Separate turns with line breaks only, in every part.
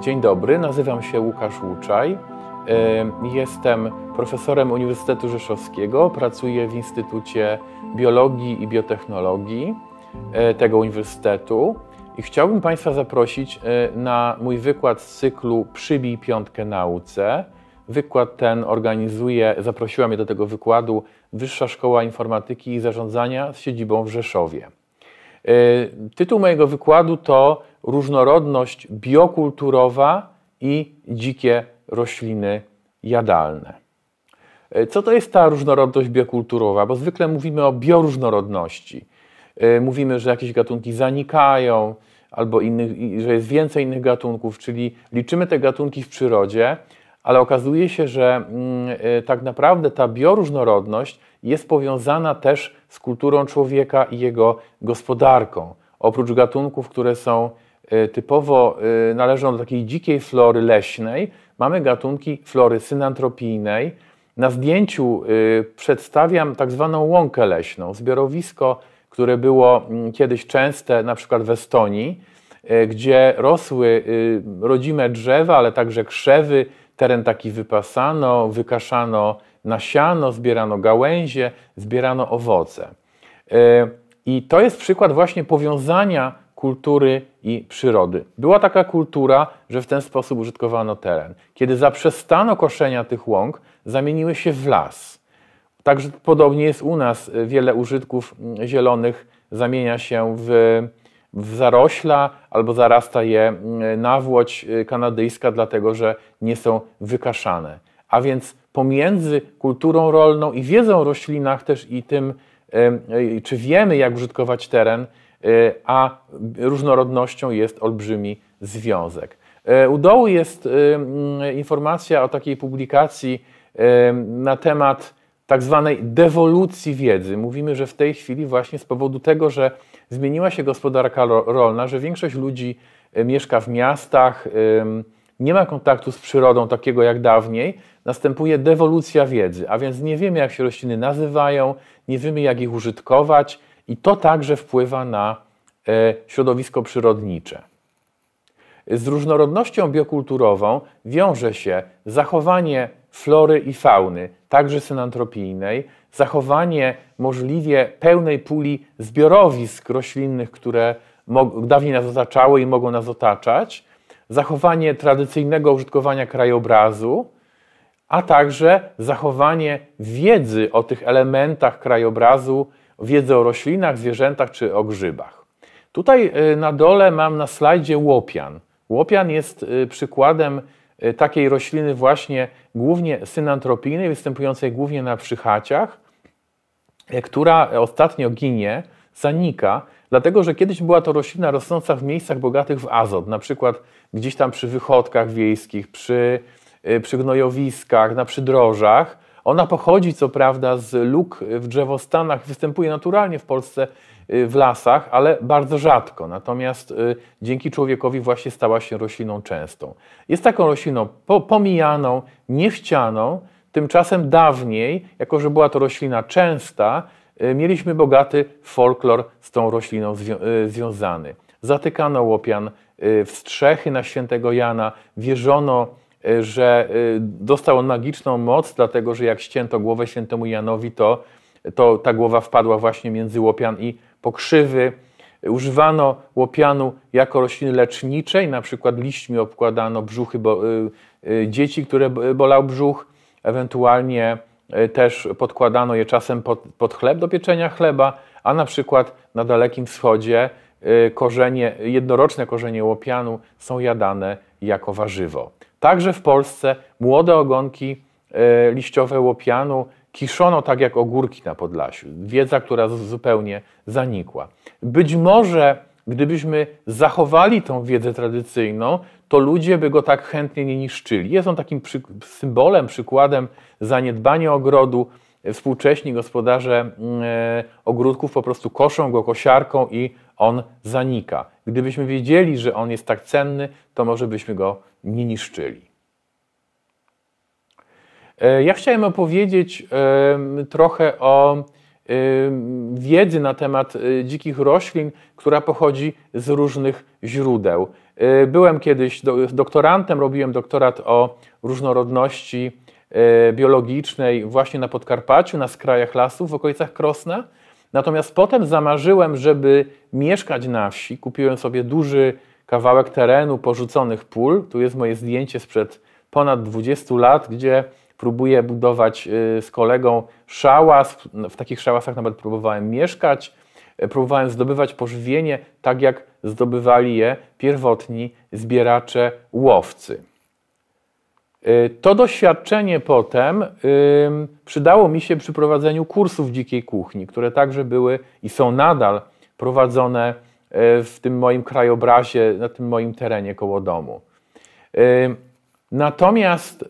Dzień dobry, nazywam się Łukasz Łuczaj. Jestem profesorem Uniwersytetu Rzeszowskiego, pracuję w Instytucie Biologii i Biotechnologii e, tego uniwersytetu i chciałbym Państwa zaprosić e, na mój wykład z cyklu Przybij piątkę nauce. Wykład ten organizuje, zaprosiła mnie do tego wykładu Wyższa Szkoła Informatyki i Zarządzania z siedzibą w Rzeszowie. Y, tytuł mojego wykładu to Różnorodność biokulturowa i dzikie rośliny jadalne. Y, co to jest ta różnorodność biokulturowa? Bo zwykle mówimy o bioróżnorodności. Y, mówimy, że jakieś gatunki zanikają, albo innych, że jest więcej innych gatunków, czyli liczymy te gatunki w przyrodzie, ale okazuje się, że mm, tak naprawdę ta bioróżnorodność jest powiązana też z kulturą człowieka i jego gospodarką. Oprócz gatunków, które są e, typowo e, należą do takiej dzikiej flory leśnej, mamy gatunki flory synantropijnej. Na zdjęciu e, przedstawiam tak zwaną łąkę leśną, zbiorowisko, które było mm, kiedyś częste, na przykład w Estonii, gdzie rosły rodzime drzewa, ale także krzewy, teren taki wypasano, wykaszano nasiano, zbierano gałęzie, zbierano owoce. E, I to jest przykład właśnie powiązania kultury i przyrody. Była taka kultura, że w ten sposób użytkowano teren. Kiedy zaprzestano koszenia tych łąk, zamieniły się w las. Także podobnie jest u nas. Wiele użytków mm, zielonych zamienia się w, w zarośla albo zarasta je mm, nawłoć y, kanadyjska, dlatego że nie są wykaszane a więc pomiędzy kulturą rolną i wiedzą o roślinach też i tym, czy wiemy, jak użytkować teren, e, a różnorodnością jest olbrzymi związek. E, u dołu jest informacja o takiej publikacji na temat tak zwanej dewolucji wiedzy. Mówimy, że w tej chwili właśnie z powodu tego, że zmieniła się gospodarka rolna, że większość ludzi e, mieszka w miastach, nie ma kontaktu z przyrodą takiego jak dawniej, następuje dewolucja wiedzy, a więc nie wiemy, jak się rośliny nazywają, nie wiemy, jak ich użytkować, i to także wpływa na e, środowisko przyrodnicze. Z różnorodnością biokulturową wiąże się zachowanie flory i fauny, także synantropijnej, zachowanie możliwie pełnej puli zbiorowisk roślinnych, które dawniej nas otaczały i mogą nas otaczać, zachowanie tradycyjnego użytkowania krajobrazu, a także zachowanie wiedzy o tych elementach krajobrazu, wiedzy o roślinach, zwierzętach czy o grzybach. Tutaj y, na dole mam na slajdzie łopian. Łopian jest y, przykładem y, takiej rośliny właśnie głównie synantropijnej, występującej głównie na przychaciach, e, która ostatnio ginie, zanika, dlatego że kiedyś była to roślina rosnąca w miejscach bogatych w azot, na przykład gdzieś tam przy wychodkach wiejskich, przy, y, przy gnojowiskach, na przydrożach. Ona pochodzi co prawda z luk w drzewostanach, występuje naturalnie w Polsce y, w lasach, ale bardzo rzadko. Natomiast y, dzięki człowiekowi właśnie stała się rośliną częstą. Jest taką rośliną pomijaną, niechcianą. Tymczasem dawniej, jako że była to roślina częsta, mieliśmy bogaty folklor z tą rośliną związany. Zatykano łopian Y, wstrzechy na świętego Jana. Wierzono, y, że y, dostał on magiczną moc, dlatego że jak ścięto głowę świętemu Janowi, to, to ta głowa wpadła właśnie między łopian i pokrzywy. Używano łopianu jako rośliny leczniczej, na przykład liśćmi obkładano brzuchy bo, dzieci, które bolał brzuch, ewentualnie też podkładano je czasem pod, pod chleb do pieczenia chleba, a na przykład na Dalekim Wschodzie Y, korzenie, jednoroczne korzenie łopianu są jadane jako warzywo. Także w Polsce młode ogonki y, liściowe łopianu kiszono tak jak ogórki na Podlasiu. Wiedza, która zupełnie zanikła. Być może gdybyśmy zachowali tą wiedzę tradycyjną, to ludzie by go tak chętnie nie niszczyli. Jest on takim przy, symbolem, przykładem zaniedbania ogrodu. Współcześni gospodarze mm, e, ogródków po prostu koszą go kosiarką i on zanika. Gdybyśmy wiedzieli, że on jest tak cenny, to może byśmy go nie niszczyli. E, ja chciałem opowiedzieć e, trochę o e, wiedzy na temat dzikich roślin, która pochodzi z różnych źródeł. Byłem kiedyś doktorantem, robiłem doktorat o różnorodności biologicznej właśnie na Podkarpaciu, na skrajach lasów, w okolicach Krosna. Natomiast potem zamarzyłem, żeby mieszkać na wsi. Kupiłem sobie duży kawałek terenu porzuconych pól. Tu jest moje zdjęcie sprzed ponad 20 lat, gdzie próbuję budować y, z kolegą szałas. W takich szałasach nawet próbowałem mieszkać. E, próbowałem zdobywać pożywienie tak, jak zdobywali je pierwotni zbieracze łowcy. Y, to doświadczenie potem przydało mi się przy prowadzeniu kursów dzikiej kuchni, które także były i są nadal prowadzone y, w tym moim krajobrazie, na tym moim terenie koło domu. Y, natomiast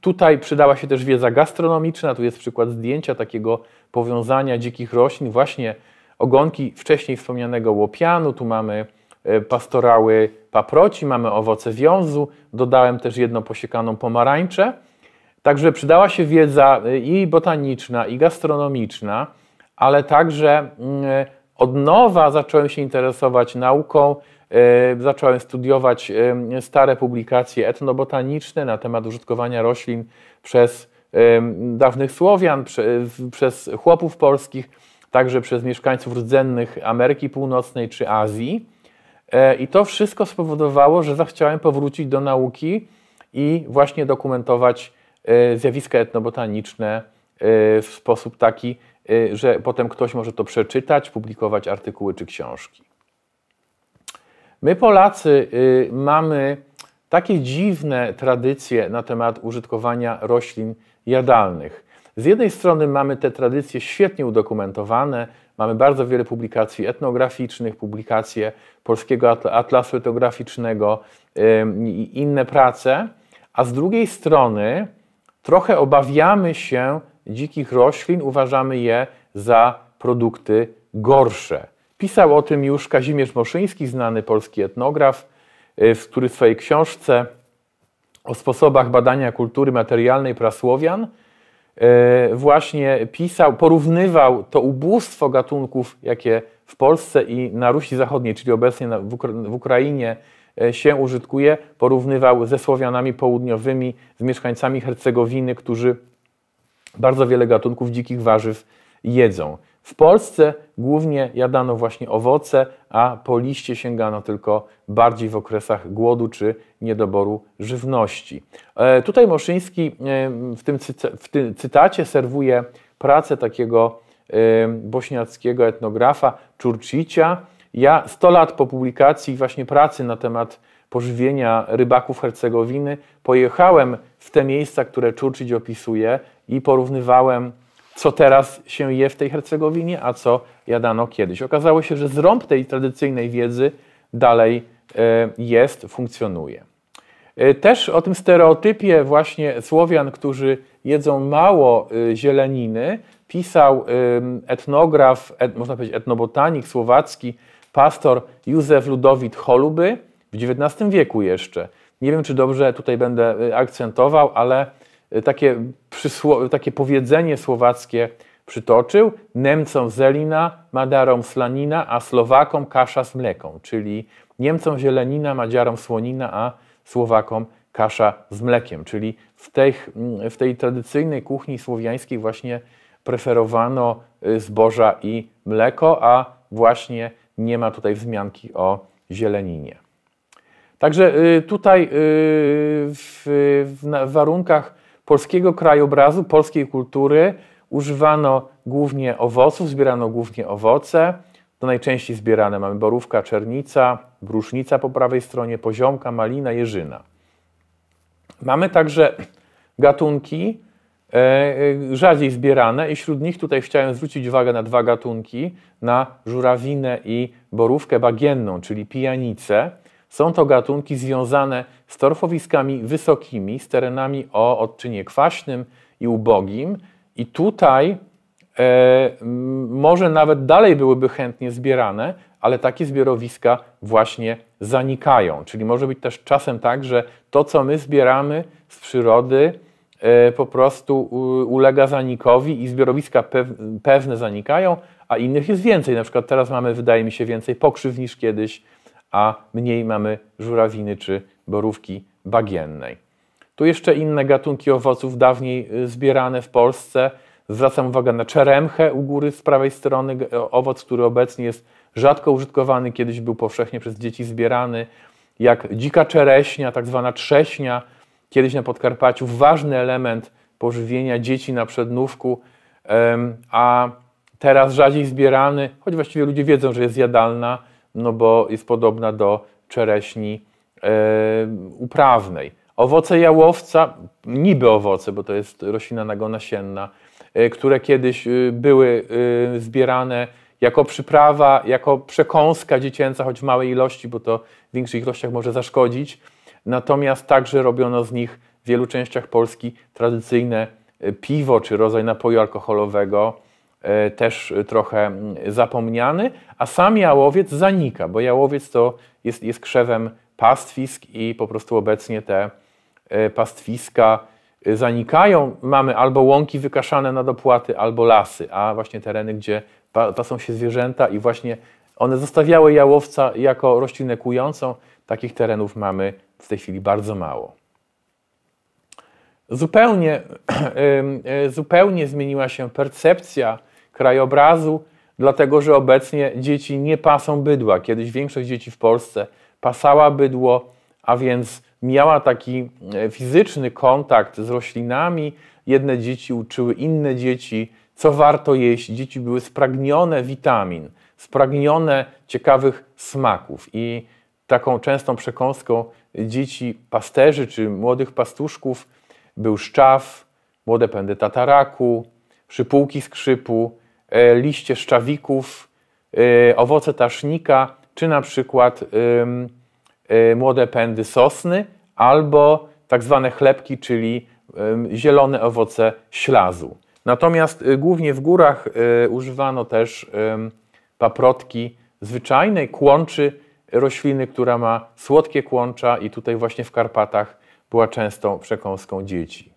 tutaj przydała się też wiedza gastronomiczna. Tu jest przykład zdjęcia takiego powiązania dzikich roślin, właśnie ogonki wcześniej wspomnianego łopianu. Tu mamy E, pastorały paproci, mamy owoce wiązu, dodałem też jedną posiekaną pomarańczę. Także przydała się wiedza e, i botaniczna, i gastronomiczna, ale także mm, e, od nowa zacząłem się interesować nauką, zacząłem studiować stare publikacje etnobotaniczne na temat użytkowania roślin przez dawnych Słowian, przez chłopów polskich, także przez mieszkańców rdzennych Ameryki Północnej czy Azji. E, I to wszystko spowodowało, że zachciałem powrócić do nauki i właśnie dokumentować e, zjawiska etnobotaniczne e, w sposób taki, że potem ktoś może to przeczytać, publikować artykuły czy książki. My, Polacy, y, mamy takie dziwne tradycje na temat użytkowania roślin jadalnych. Z jednej strony mamy te tradycje świetnie udokumentowane, Mamy bardzo wiele publikacji etnograficznych, publikacje Polskiego Atlasu Etnograficznego i inne prace, a z drugiej strony trochę obawiamy się dzikich roślin, uważamy je za produkty gorsze. Pisał o tym już Kazimierz Moszyński, znany polski etnograf, y, który w swojej książce o sposobach badania kultury materialnej prasłowian E, właśnie pisał, porównywał to ubóstwo gatunków, jakie w Polsce i na Rusi Zachodniej, czyli obecnie w Ukrainie e, się użytkuje, porównywał ze Słowianami południowymi, z mieszkańcami Hercegowiny, którzy bardzo wiele gatunków dzikich warzyw jedzą. W Polsce głównie jadano właśnie owoce, a po liście sięgano tylko bardziej w okresach głodu czy niedoboru żywności. E, tutaj Moszyński e, w tym, w tym cytacie serwuje pracę takiego e, bośniackiego etnografa Czurcicia. Ja 100 lat po publikacji właśnie pracy na temat pożywienia rybaków Hercegowiny pojechałem w te miejsca, które Czurczyć opisuje i porównywałem co teraz się je w tej Hercegowinie, a co jadano kiedyś. Okazało się, że zrąb tej tradycyjnej wiedzy dalej e, jest, funkcjonuje. E, też o tym stereotypie właśnie Słowian, którzy jedzą mało e, zieleniny, pisał etnograf, można powiedzieć etnobotanik słowacki, pastor Józef Ludowit Holuby w XIX wieku jeszcze. Nie wiem, czy dobrze tutaj będę akcentował, ale Y, takie, przysło, takie powiedzenie słowackie przytoczył. Niemcom zelina, Madarom slanina, a Słowakom kasza z mleką, czyli Niemcom zielenina, Madziarom słonina, a Słowakom kasza z mlekiem. Czyli w tej, mm, w tej tradycyjnej kuchni słowiańskiej właśnie preferowano y, zboża i mleko, a właśnie nie ma tutaj wzmianki o zieleninie. Także y, tutaj w, warunkach polskiego krajobrazu, polskiej kultury. Używano głównie owoców, zbierano głównie owoce. To najczęściej zbierane mamy borówka, czernica, brusznica po prawej stronie, poziomka, malina, jeżyna. Mamy także gatunki e, e, rzadziej zbierane i wśród nich tutaj chciałem zwrócić uwagę na dwa gatunki, na żurawinę i borówkę bagienną, czyli pijanicę. Są to gatunki związane z torfowiskami wysokimi, z terenami o odczynie kwaśnym i ubogim. I tutaj e, może nawet dalej byłyby chętnie zbierane, ale takie zbiorowiska właśnie zanikają. Czyli może być też czasem tak, że to, co my zbieramy z przyrody, e, po prostu ulega zanikowi i zbiorowiska pewne zanikają, a innych jest więcej. Na przykład teraz mamy, wydaje mi się, więcej pokrzyw niż kiedyś, a mniej mamy żurawiny czy borówki bagiennej. Tu jeszcze inne gatunki owoców dawniej y, zbierane w Polsce. Zwracam uwagę na czeremchę u góry z prawej strony, y, owoc, który obecnie jest rzadko użytkowany, kiedyś był powszechnie przez dzieci zbierany, jak dzika czereśnia, tak zwana trześnia, kiedyś na Podkarpaciu, ważny element pożywienia dzieci na przednówku, a teraz rzadziej zbierany, choć właściwie ludzie wiedzą, że jest jadalna, no bo jest podobna do czereśni yy, uprawnej. Owoce jałowca, niby owoce, bo to jest roślina nagonasienna, yy, e, które kiedyś e, były zbierane jako przyprawa, jako przekąska dziecięca, choć w małej ilości, bo to w większych ilościach może zaszkodzić. Natomiast także robiono z nich w wielu częściach Polski tradycyjne piwo czy rodzaj napoju alkoholowego. E, też e, trochę mm, zapomniany, a sam jałowiec zanika, bo jałowiec to jest, jest krzewem pastwisk i po prostu obecnie te e, pastwiska zanikają. Mamy albo łąki wykaszane na dopłaty, albo lasy, a właśnie tereny, gdzie pasą się zwierzęta i właśnie one zostawiały jałowca jako roślinę kującą. Takich terenów mamy w tej chwili bardzo mało. Zupełnie, zupełnie zmieniła się percepcja krajobrazu, dlatego że obecnie dzieci nie pasą bydła. Kiedyś większość dzieci w Polsce pasała bydło, a więc miała taki e, fizyczny kontakt z roślinami. Jedne dzieci uczyły inne dzieci, co warto jeść. Dzieci były spragnione witamin, spragnione ciekawych smaków. I taką częstą przekąską dzieci pasterzy czy młodych pastuszków był szczaw, młode pędy tataraku, szypułki skrzypu, E, liście szczawików, e, owoce tasznika, czy na przykład e, młode pędy sosny, albo tak zwane chlebki, czyli zielone owoce ślazu. Natomiast y, głównie w górach y, używano też paprotki zwyczajnej, kłączy rośliny, która ma słodkie kłącza i tutaj właśnie w Karpatach była częstą przekąską dzieci.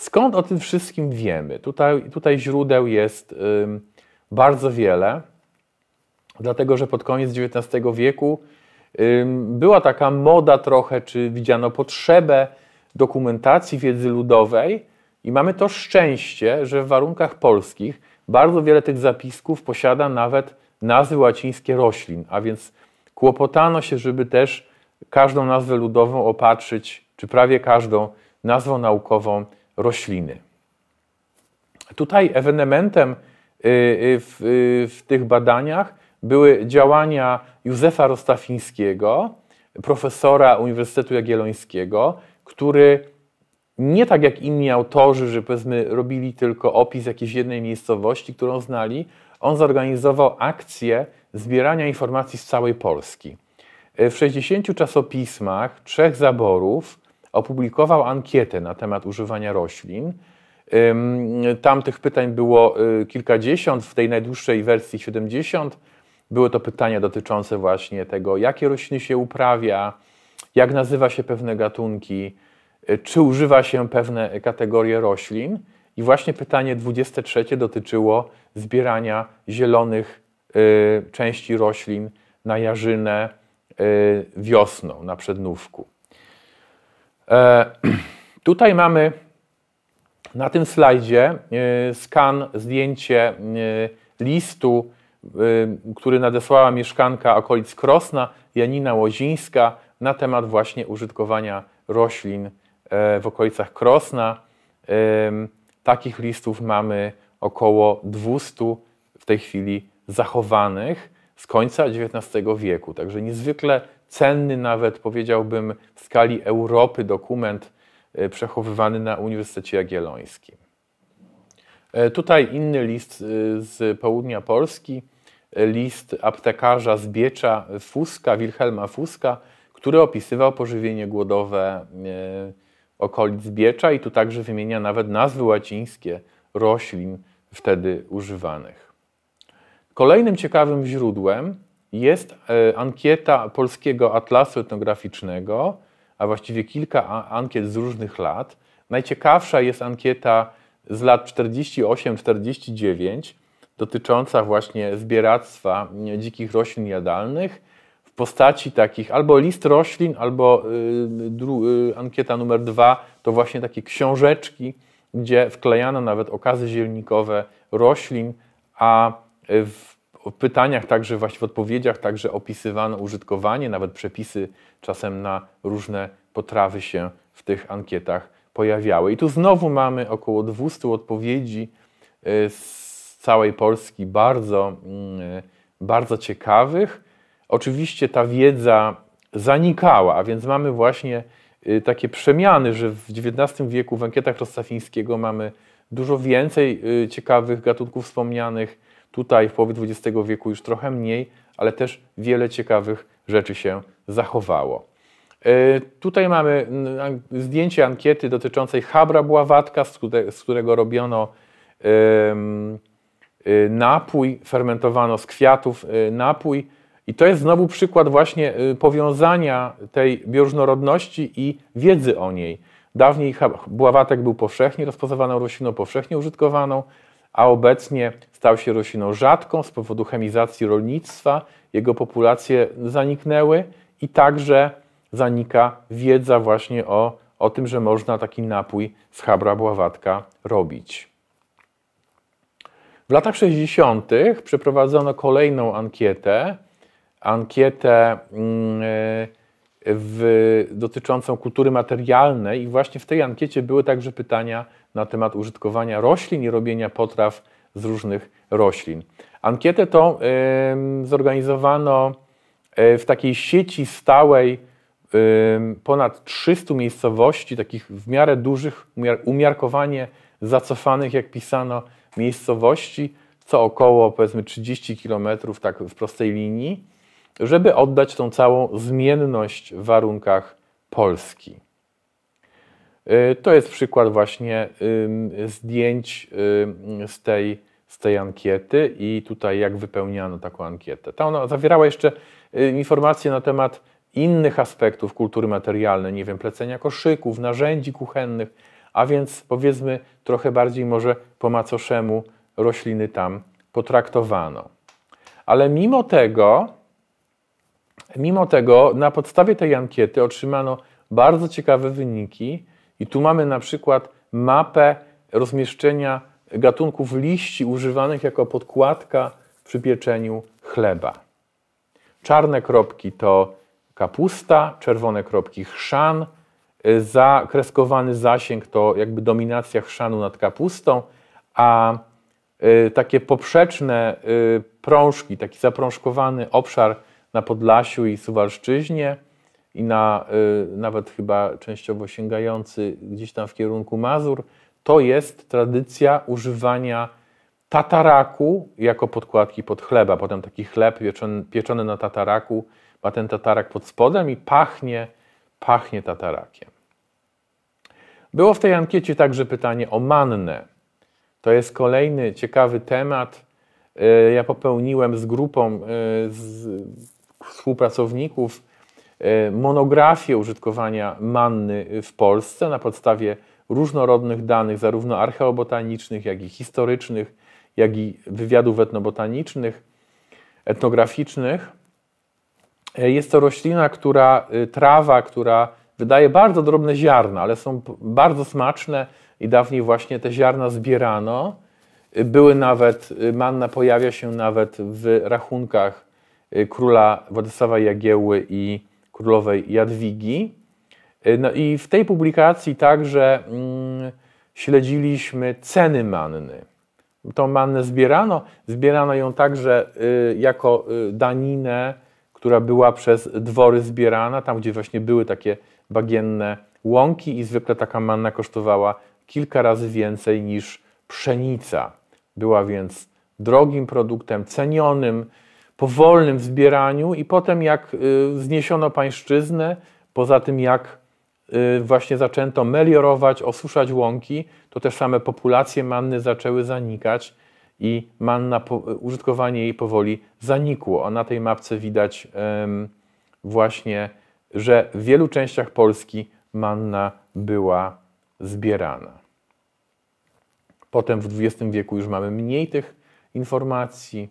Skąd o tym wszystkim wiemy? Tutaj, tutaj źródeł jest bardzo wiele, dlatego że pod koniec XIX wieku była taka moda trochę, czy widziano potrzebę dokumentacji wiedzy ludowej i mamy to szczęście, że w warunkach polskich bardzo wiele tych zapisków posiada nawet nazwy łacińskie roślin, a więc kłopotano się, żeby też każdą nazwę ludową opatrzyć, czy prawie każdą nazwą naukową rośliny. Tutaj ewenementem y, y, w, y, w tych badaniach były działania Józefa Rostafińskiego, profesora Uniwersytetu Jagiellońskiego, który nie tak jak inni autorzy, że powiedzmy robili tylko opis jakiejś jednej miejscowości, którą znali, on zorganizował akcję zbierania informacji z całej Polski. W 60 czasopismach, trzech zaborów opublikował ankietę na temat używania roślin. Tam tych pytań było y, kilkadziesiąt, w tej najdłuższej wersji 70. Były to pytania dotyczące właśnie tego, jakie rośliny się uprawia, jak nazywa się pewne gatunki, y, czy używa się pewne kategorie roślin. I właśnie pytanie 23 dotyczyło zbierania zielonych y, części roślin na jarzynę wiosną, na przednówku. E, tutaj mamy na tym slajdzie e, skan, zdjęcie e, listu, który nadesłała mieszkanka okolic Krosna, Janina Łozińska, na temat właśnie użytkowania roślin w okolicach Krosna. Takich listów mamy około 200 w tej chwili zachowanych z końca XIX wieku. Także niezwykle cenny, nawet powiedziałbym w skali Europy, dokument e, przechowywany na Uniwersytecie Jagiellońskim. E, tutaj inny list e, z południa Polski, list aptekarza z Biecza Fuska, Wilhelma Fuska, który opisywał pożywienie głodowe okolic Biecza i tu także wymienia nawet nazwy łacińskie roślin wtedy używanych. Kolejnym ciekawym źródłem jest e, ankieta Polskiego Atlasu Etnograficznego, a właściwie kilka ankiet z różnych lat. Najciekawsza jest ankieta z lat 48-49 dotycząca właśnie zbieractwa dzikich roślin jadalnych w postaci takich albo list roślin, albo y, y, ankieta numer dwa to właśnie takie książeczki, gdzie wklejano nawet okazy zielnikowe roślin, a w pytaniach, także właśnie w odpowiedziach, także opisywano użytkowanie, nawet przepisy czasem na różne potrawy się w tych ankietach pojawiały. I tu znowu mamy około 200 odpowiedzi e, z całej Polski, bardzo, mm, bardzo ciekawych. Oczywiście ta wiedza zanikała, a więc mamy właśnie e, takie przemiany, że w XIX wieku w ankietach Rostafińskiego mamy dużo więcej e, ciekawych gatunków wspomnianych, Tutaj w połowie XX wieku już trochę mniej, ale też wiele ciekawych rzeczy się zachowało. E, tutaj mamy zdjęcie ankiety dotyczącej Habra Bławatka, z którego robiono e, napój, fermentowano z kwiatów e, napój. I to jest znowu przykład właśnie powiązania tej bioróżnorodności i wiedzy o niej. Dawniej bławatek był powszechnie rozpoznawany rośliną powszechnie użytkowaną, a obecnie stał się rośliną rzadką z powodu chemizacji rolnictwa, jego populacje zaniknęły i także zanika wiedza właśnie o, o tym, że można taki napój z chabra bławatka robić. W latach 60. przeprowadzono kolejną ankietę, ankietę yy, w, dotyczącą kultury materialnej i właśnie w tej ankiecie były także pytania na temat użytkowania roślin i robienia potraw z różnych roślin. Ankietę tą y, zorganizowano e, w takiej sieci stałej y, ponad 300 miejscowości, takich w miarę dużych, umiarkowanie zacofanych, jak pisano, miejscowości, co około powiedzmy 30 km tak w prostej linii żeby oddać tą całą zmienność w warunkach Polski. Y, to jest przykład właśnie zdjęć z tej, z tej ankiety i tutaj jak wypełniano taką ankietę. Ta ona zawierała jeszcze informacje na temat innych aspektów kultury materialnej, nie wiem, plecenia koszyków, narzędzi kuchennych, a więc powiedzmy trochę bardziej może po macoszemu rośliny tam potraktowano. Ale mimo tego Mimo tego na podstawie tej ankiety otrzymano bardzo ciekawe wyniki i tu mamy na przykład mapę rozmieszczenia gatunków liści używanych jako podkładka przy pieczeniu chleba. Czarne kropki to kapusta, czerwone kropki chrzan, zakreskowany zasięg to jakby dominacja chrzanu nad kapustą, a y, takie poprzeczne y, prążki, taki zaprążkowany obszar na Podlasiu i Suwalszczyźnie i na y, nawet chyba częściowo sięgający gdzieś tam w kierunku Mazur, to jest tradycja używania tataraku jako podkładki pod chleba. Potem taki chleb pieczony, pieczony na tataraku ma ten tatarak pod spodem i pachnie, pachnie tatarakiem. Było w tej ankiecie także pytanie o mannę. To jest kolejny ciekawy temat. Y, ja popełniłem z grupą, y, z współpracowników e, monografię użytkowania manny w Polsce na podstawie różnorodnych danych, zarówno archeobotanicznych, jak i historycznych, jak i wywiadów etnobotanicznych, etnograficznych. E, jest to roślina, która, e, trawa, która wydaje bardzo drobne ziarna, ale są bardzo smaczne i dawniej właśnie te ziarna zbierano. Były nawet, manna pojawia się nawet w rachunkach Y, króla Władysława Jagieły i królowej Jadwigi. Y, no i w tej publikacji także mm, śledziliśmy ceny manny. Tą mannę zbierano, zbierano ją także y, jako daninę, która była przez dwory zbierana, tam gdzie właśnie były takie bagienne łąki i zwykle taka manna kosztowała kilka razy więcej niż pszenica. Była więc drogim produktem, cenionym, powolnym zbieraniu i potem jak y, zniesiono pańszczyznę, poza tym jak y, właśnie zaczęto meliorować, osuszać łąki, to też same populacje manny zaczęły zanikać i manna, użytkowanie jej powoli zanikło. A na tej mapce widać właśnie, że w wielu częściach Polski manna była zbierana. Potem w XX wieku już mamy mniej tych informacji,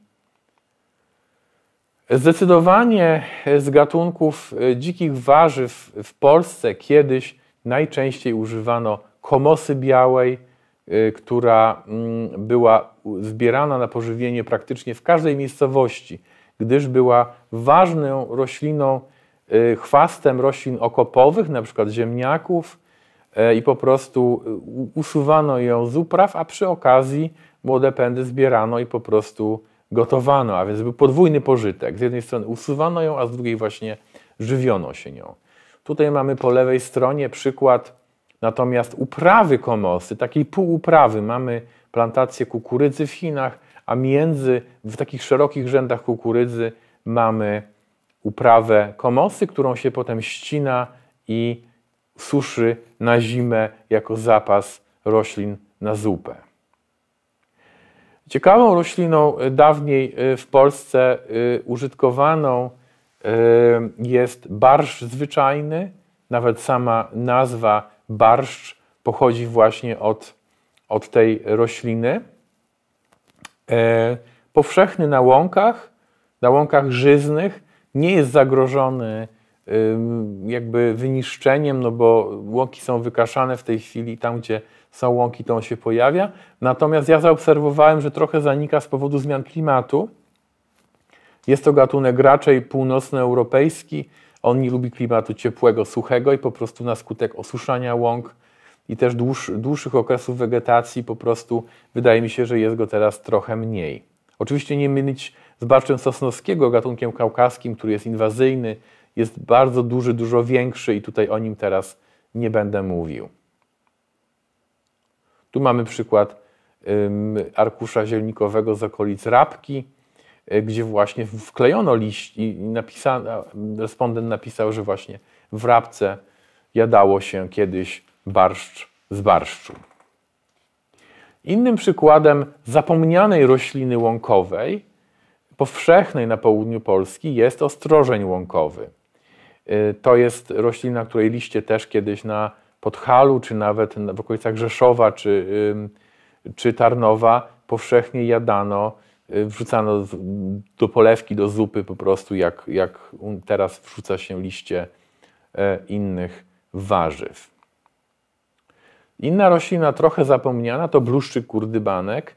Zdecydowanie z gatunków e, dzikich warzyw w Polsce kiedyś najczęściej używano komosy białej, e, która mm, była zbierana na pożywienie praktycznie w każdej miejscowości, gdyż była ważną rośliną, e, chwastem roślin okopowych, na przykład ziemniaków, i po prostu usuwano ją z upraw, a przy okazji młode pędy zbierano i po prostu gotowano, a więc był podwójny pożytek. Z jednej strony usuwano ją, a z drugiej właśnie żywiono się nią. Tutaj mamy po lewej stronie przykład natomiast uprawy komosy, takiej półuprawy. Mamy plantację kukurydzy w Chinach, a między, w takich szerokich rzędach kukurydzy mamy uprawę komosy, którą się potem ścina i suszy na zimę jako zapas roślin na zupę. Ciekawą rośliną e, dawniej e, w Polsce e, użytkowaną jest barszcz zwyczajny. Nawet sama nazwa barszcz pochodzi właśnie od, od tej rośliny. Powszechny na łąkach, na łąkach żyznych, nie jest zagrożony jakby wyniszczeniem, no bo łąki są wykaszane w tej chwili tam, gdzie są łąki, to on się pojawia. Natomiast ja zaobserwowałem, że trochę zanika z powodu zmian klimatu. Jest to gatunek raczej północnoeuropejski. On nie lubi klimatu ciepłego, suchego i po prostu na skutek osuszania łąk i też dłuższych okresów wegetacji po prostu wydaje mi się, że jest go teraz trochę mniej. Oczywiście nie mylić z barczem sosnowskiego, gatunkiem kaukaskim, który jest inwazyjny, jest bardzo duży, dużo większy i tutaj o nim teraz nie będę mówił. Tu mamy przykład arkusza zielnikowego z okolic Rabki, y, gdzie właśnie wklejono liść i napisano, respondent napisał, że właśnie w Rabce jadało się kiedyś barszcz z barszczu. Innym przykładem zapomnianej rośliny łąkowej, powszechnej na południu Polski, jest ostrożeń łąkowy. Y, to jest roślina, której liście też kiedyś na Podhalu, czy nawet w okolicach Rzeszowa, czy, czy Tarnowa powszechnie jadano, y, wrzucano do polewki, do zupy po prostu, jak, jak teraz wrzuca się liście e, innych warzyw. Inna roślina trochę zapomniana to bluszczyk kurdybanek.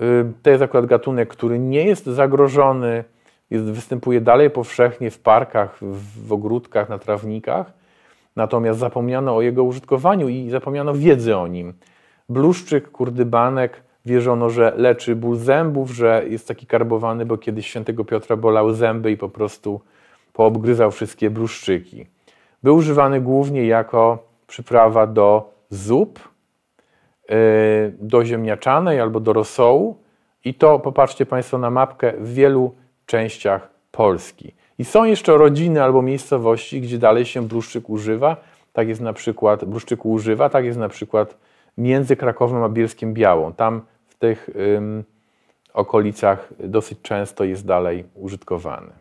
Y, to jest akurat gatunek, który nie jest zagrożony, jest, występuje dalej powszechnie w parkach, w ogródkach, na trawnikach Natomiast zapomniano o jego użytkowaniu i zapomniano wiedzy o nim. Bluszczyk, kurdybanek, wierzono, że leczy ból zębów, że jest taki karbowany, bo kiedyś świętego Piotra bolały zęby i po prostu poobgryzał wszystkie bluszczyki. Był używany głównie jako przyprawa do zup, y, do ziemniaczanej albo do rosołu i to popatrzcie Państwo na mapkę w wielu częściach Polski. I są jeszcze rodziny albo miejscowości, gdzie dalej się bruszczyk używa. Tak jest na przykład, bruszczyku używa, tak jest na przykład między Krakowem a Bielskiem Białą. Tam w tych ym, okolicach dosyć często jest dalej użytkowany.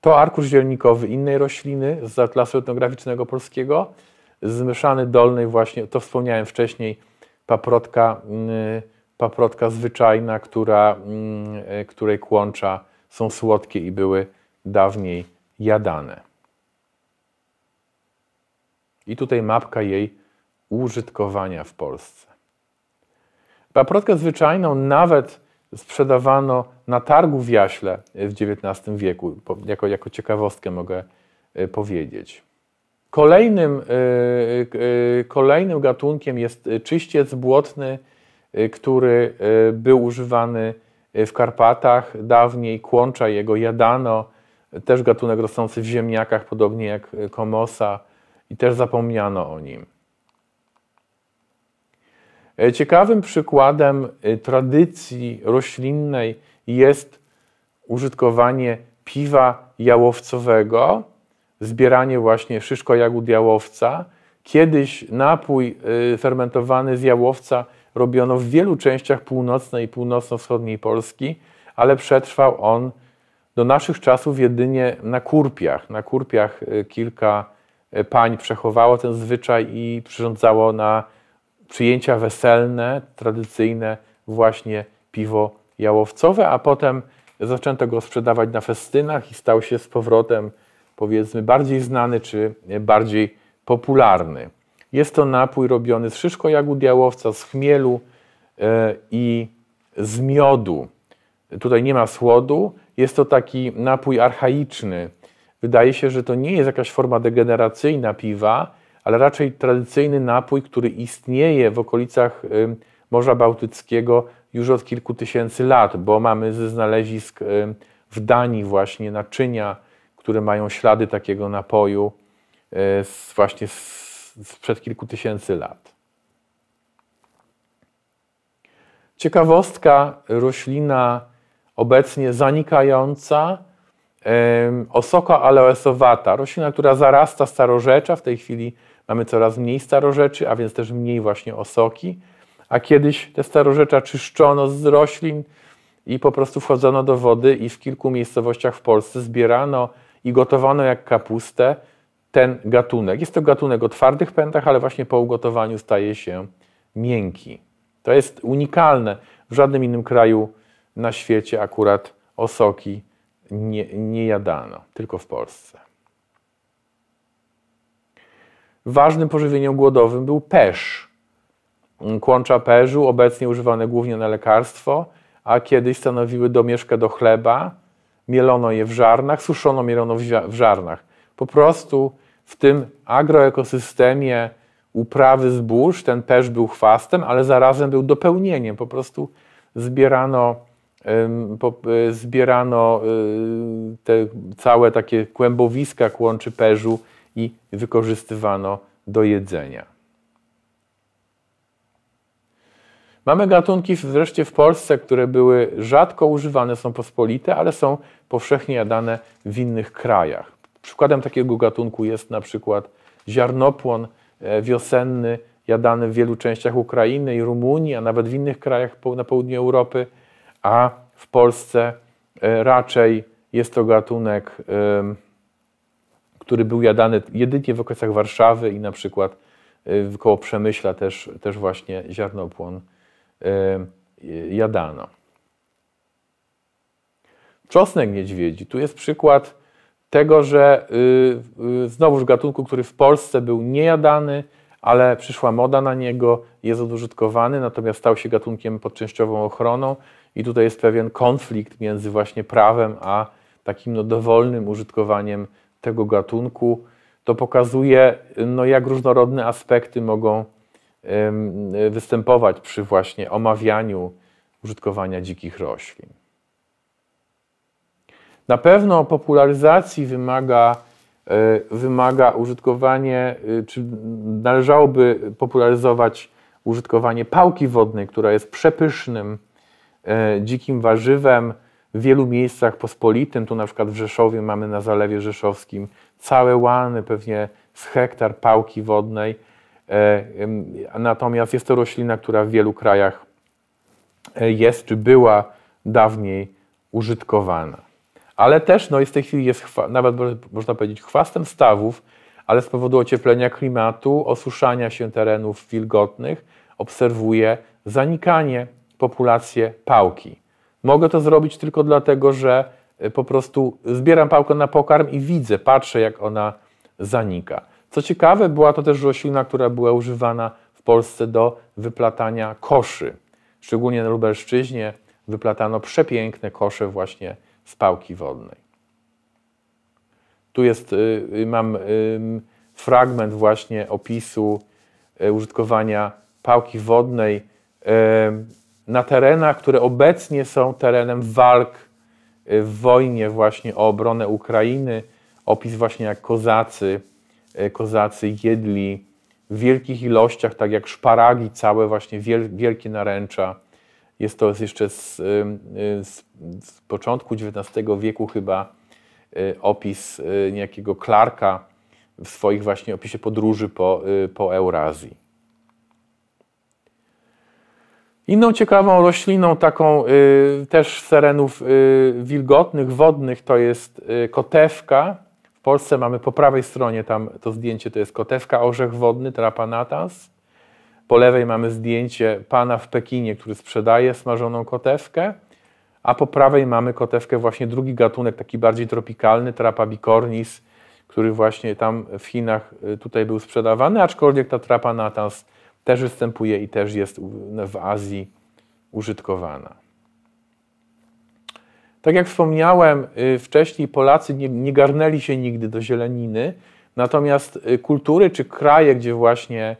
To arkusz zielnikowy innej rośliny z Atlasu Etnograficznego Polskiego, zmieszany dolnej właśnie, to wspomniałem wcześniej, paprotka, yy, paprotka zwyczajna, która, yy, której kłącza są słodkie i były dawniej jadane. I tutaj mapka jej użytkowania w Polsce. Paprotkę zwyczajną nawet sprzedawano na targu w Jaśle w XIX wieku. Jako, jako ciekawostkę mogę e, powiedzieć. Kolejnym, e, e, kolejnym gatunkiem jest czyściec błotny, który był używany Y, w Karpatach dawniej kłącza jego jadano, też gatunek rosnący w ziemniakach, podobnie jak y, komosa, i też zapomniano o nim. Y, ciekawym przykładem tradycji roślinnej jest użytkowanie piwa jałowcowego, zbieranie właśnie szyszko jagód jałowca. Kiedyś napój fermentowany z jałowca robiono w wielu częściach północnej i północno-wschodniej Polski, ale przetrwał on do naszych czasów jedynie na kurpiach. Na kurpiach y, kilka y, pań przechowało ten zwyczaj i przyrządzało na przyjęcia weselne, tradycyjne właśnie piwo jałowcowe, a potem zaczęto go sprzedawać na festynach i stał się z powrotem powiedzmy bardziej znany czy y, bardziej popularny. Jest to napój robiony z szyszko jagudiałowca, z chmielu e, i z miodu. Tutaj nie ma słodu. Jest to taki napój archaiczny. Wydaje się, że to nie jest jakaś forma degeneracyjna piwa, ale raczej tradycyjny napój, który istnieje w okolicach Morza Bałtyckiego już od kilku tysięcy lat, bo mamy ze znalezisk w Danii właśnie naczynia, które mają ślady takiego napoju e, właśnie z sprzed kilku tysięcy lat. Ciekawostka, roślina obecnie zanikająca, osoka aloesowata, roślina, która zarasta starorzecza, w tej chwili mamy coraz mniej starorzeczy, a więc też mniej właśnie osoki, a kiedyś te starorzecza czyszczono z roślin i po prostu wchodzono do wody i w kilku miejscowościach w Polsce zbierano i gotowano jak kapustę, ten gatunek. Jest to gatunek o twardych pętach, ale właśnie po ugotowaniu staje się miękki. To jest unikalne. W żadnym innym kraju na świecie akurat osoki nie, nie jadano, tylko w Polsce. Ważnym pożywieniem głodowym był pesz. Kłącza perzu, obecnie używane głównie na lekarstwo, a kiedyś stanowiły domieszkę do chleba. Mielono je w żarnach, suszono mielono w żarnach. Po prostu w tym agroekosystemie uprawy zbóż, ten też był chwastem, ale zarazem był dopełnieniem. Po prostu zbierano, y, zbierano y, te całe takie kłębowiska kłączy peżu i wykorzystywano do jedzenia. Mamy gatunki wreszcie w Polsce, które były rzadko używane, są pospolite, ale są powszechnie jadane w innych krajach. Przykładem takiego gatunku jest na przykład ziarnopłon e, wiosenny, jadany w wielu częściach Ukrainy i Rumunii, a nawet w innych krajach na południu Europy, a w Polsce e, raczej jest to gatunek, który był jadany jedynie w okresach Warszawy i na przykład e, koło Przemyśla też, też właśnie ziarnopłon jadano. Czosnek niedźwiedzi. Tu jest przykład tego, że y, y, znowuż gatunku, który w Polsce był niejadany, ale przyszła moda na niego, jest odużytkowany, natomiast stał się gatunkiem pod częściową ochroną i tutaj jest pewien konflikt między właśnie prawem a takim no, dowolnym użytkowaniem tego gatunku. To pokazuje, no, jak różnorodne aspekty mogą występować przy właśnie omawianiu użytkowania dzikich roślin. Na pewno popularyzacji wymaga, e, wymaga użytkowanie, e, czy należałoby popularyzować użytkowanie pałki wodnej, która jest przepysznym, e, dzikim warzywem. W wielu miejscach pospolitym, tu na przykład w Rzeszowie mamy na Zalewie Rzeszowskim całe łany, pewnie z hektar pałki wodnej. Natomiast jest to roślina, która w wielu krajach jest czy była dawniej użytkowana ale też no, jest w tej chwili jest nawet można powiedzieć chwastem stawów, ale z powodu ocieplenia klimatu, osuszania się terenów wilgotnych obserwuje zanikanie populacji pałki. Mogę to zrobić tylko dlatego, że e, po prostu zbieram pałkę na pokarm i widzę, patrzę jak ona zanika. Co ciekawe, była to też roślina, która była używana w Polsce do wyplatania koszy. Szczególnie na Lubelszczyźnie wyplatano przepiękne kosze właśnie z pałki wodnej. Tu jest, y, y, mam fragment właśnie opisu e, użytkowania pałki wodnej e, na terenach, które obecnie są terenem walk e, w wojnie właśnie o obronę Ukrainy. Opis właśnie jak kozacy, kozacy jedli w wielkich ilościach, tak jak szparagi, całe właśnie wielkie naręcza jest to jeszcze z, y, z, z początku XIX wieku chyba y, opis y, niejakiego Clarka w swoich właśnie opisie podróży po, po Eurazji. Inną ciekawą rośliną, taką y, też z terenów y, wilgotnych, wodnych, to jest y, kotewka. W Polsce mamy po prawej stronie tam to zdjęcie, to jest kotewka, orzech wodny, trapanatas. Po lewej mamy zdjęcie pana w Pekinie, który sprzedaje smażoną kotewkę, a po prawej mamy kotewkę właśnie drugi gatunek, taki bardziej tropikalny, trapa bicornis, który właśnie tam w Chinach y, tutaj był sprzedawany, aczkolwiek ta trapa natans też występuje i też jest w Azji użytkowana. Tak jak wspomniałem y, wcześniej, Polacy nie, nie garnęli się nigdy do zieleniny, natomiast y, kultury czy kraje, gdzie właśnie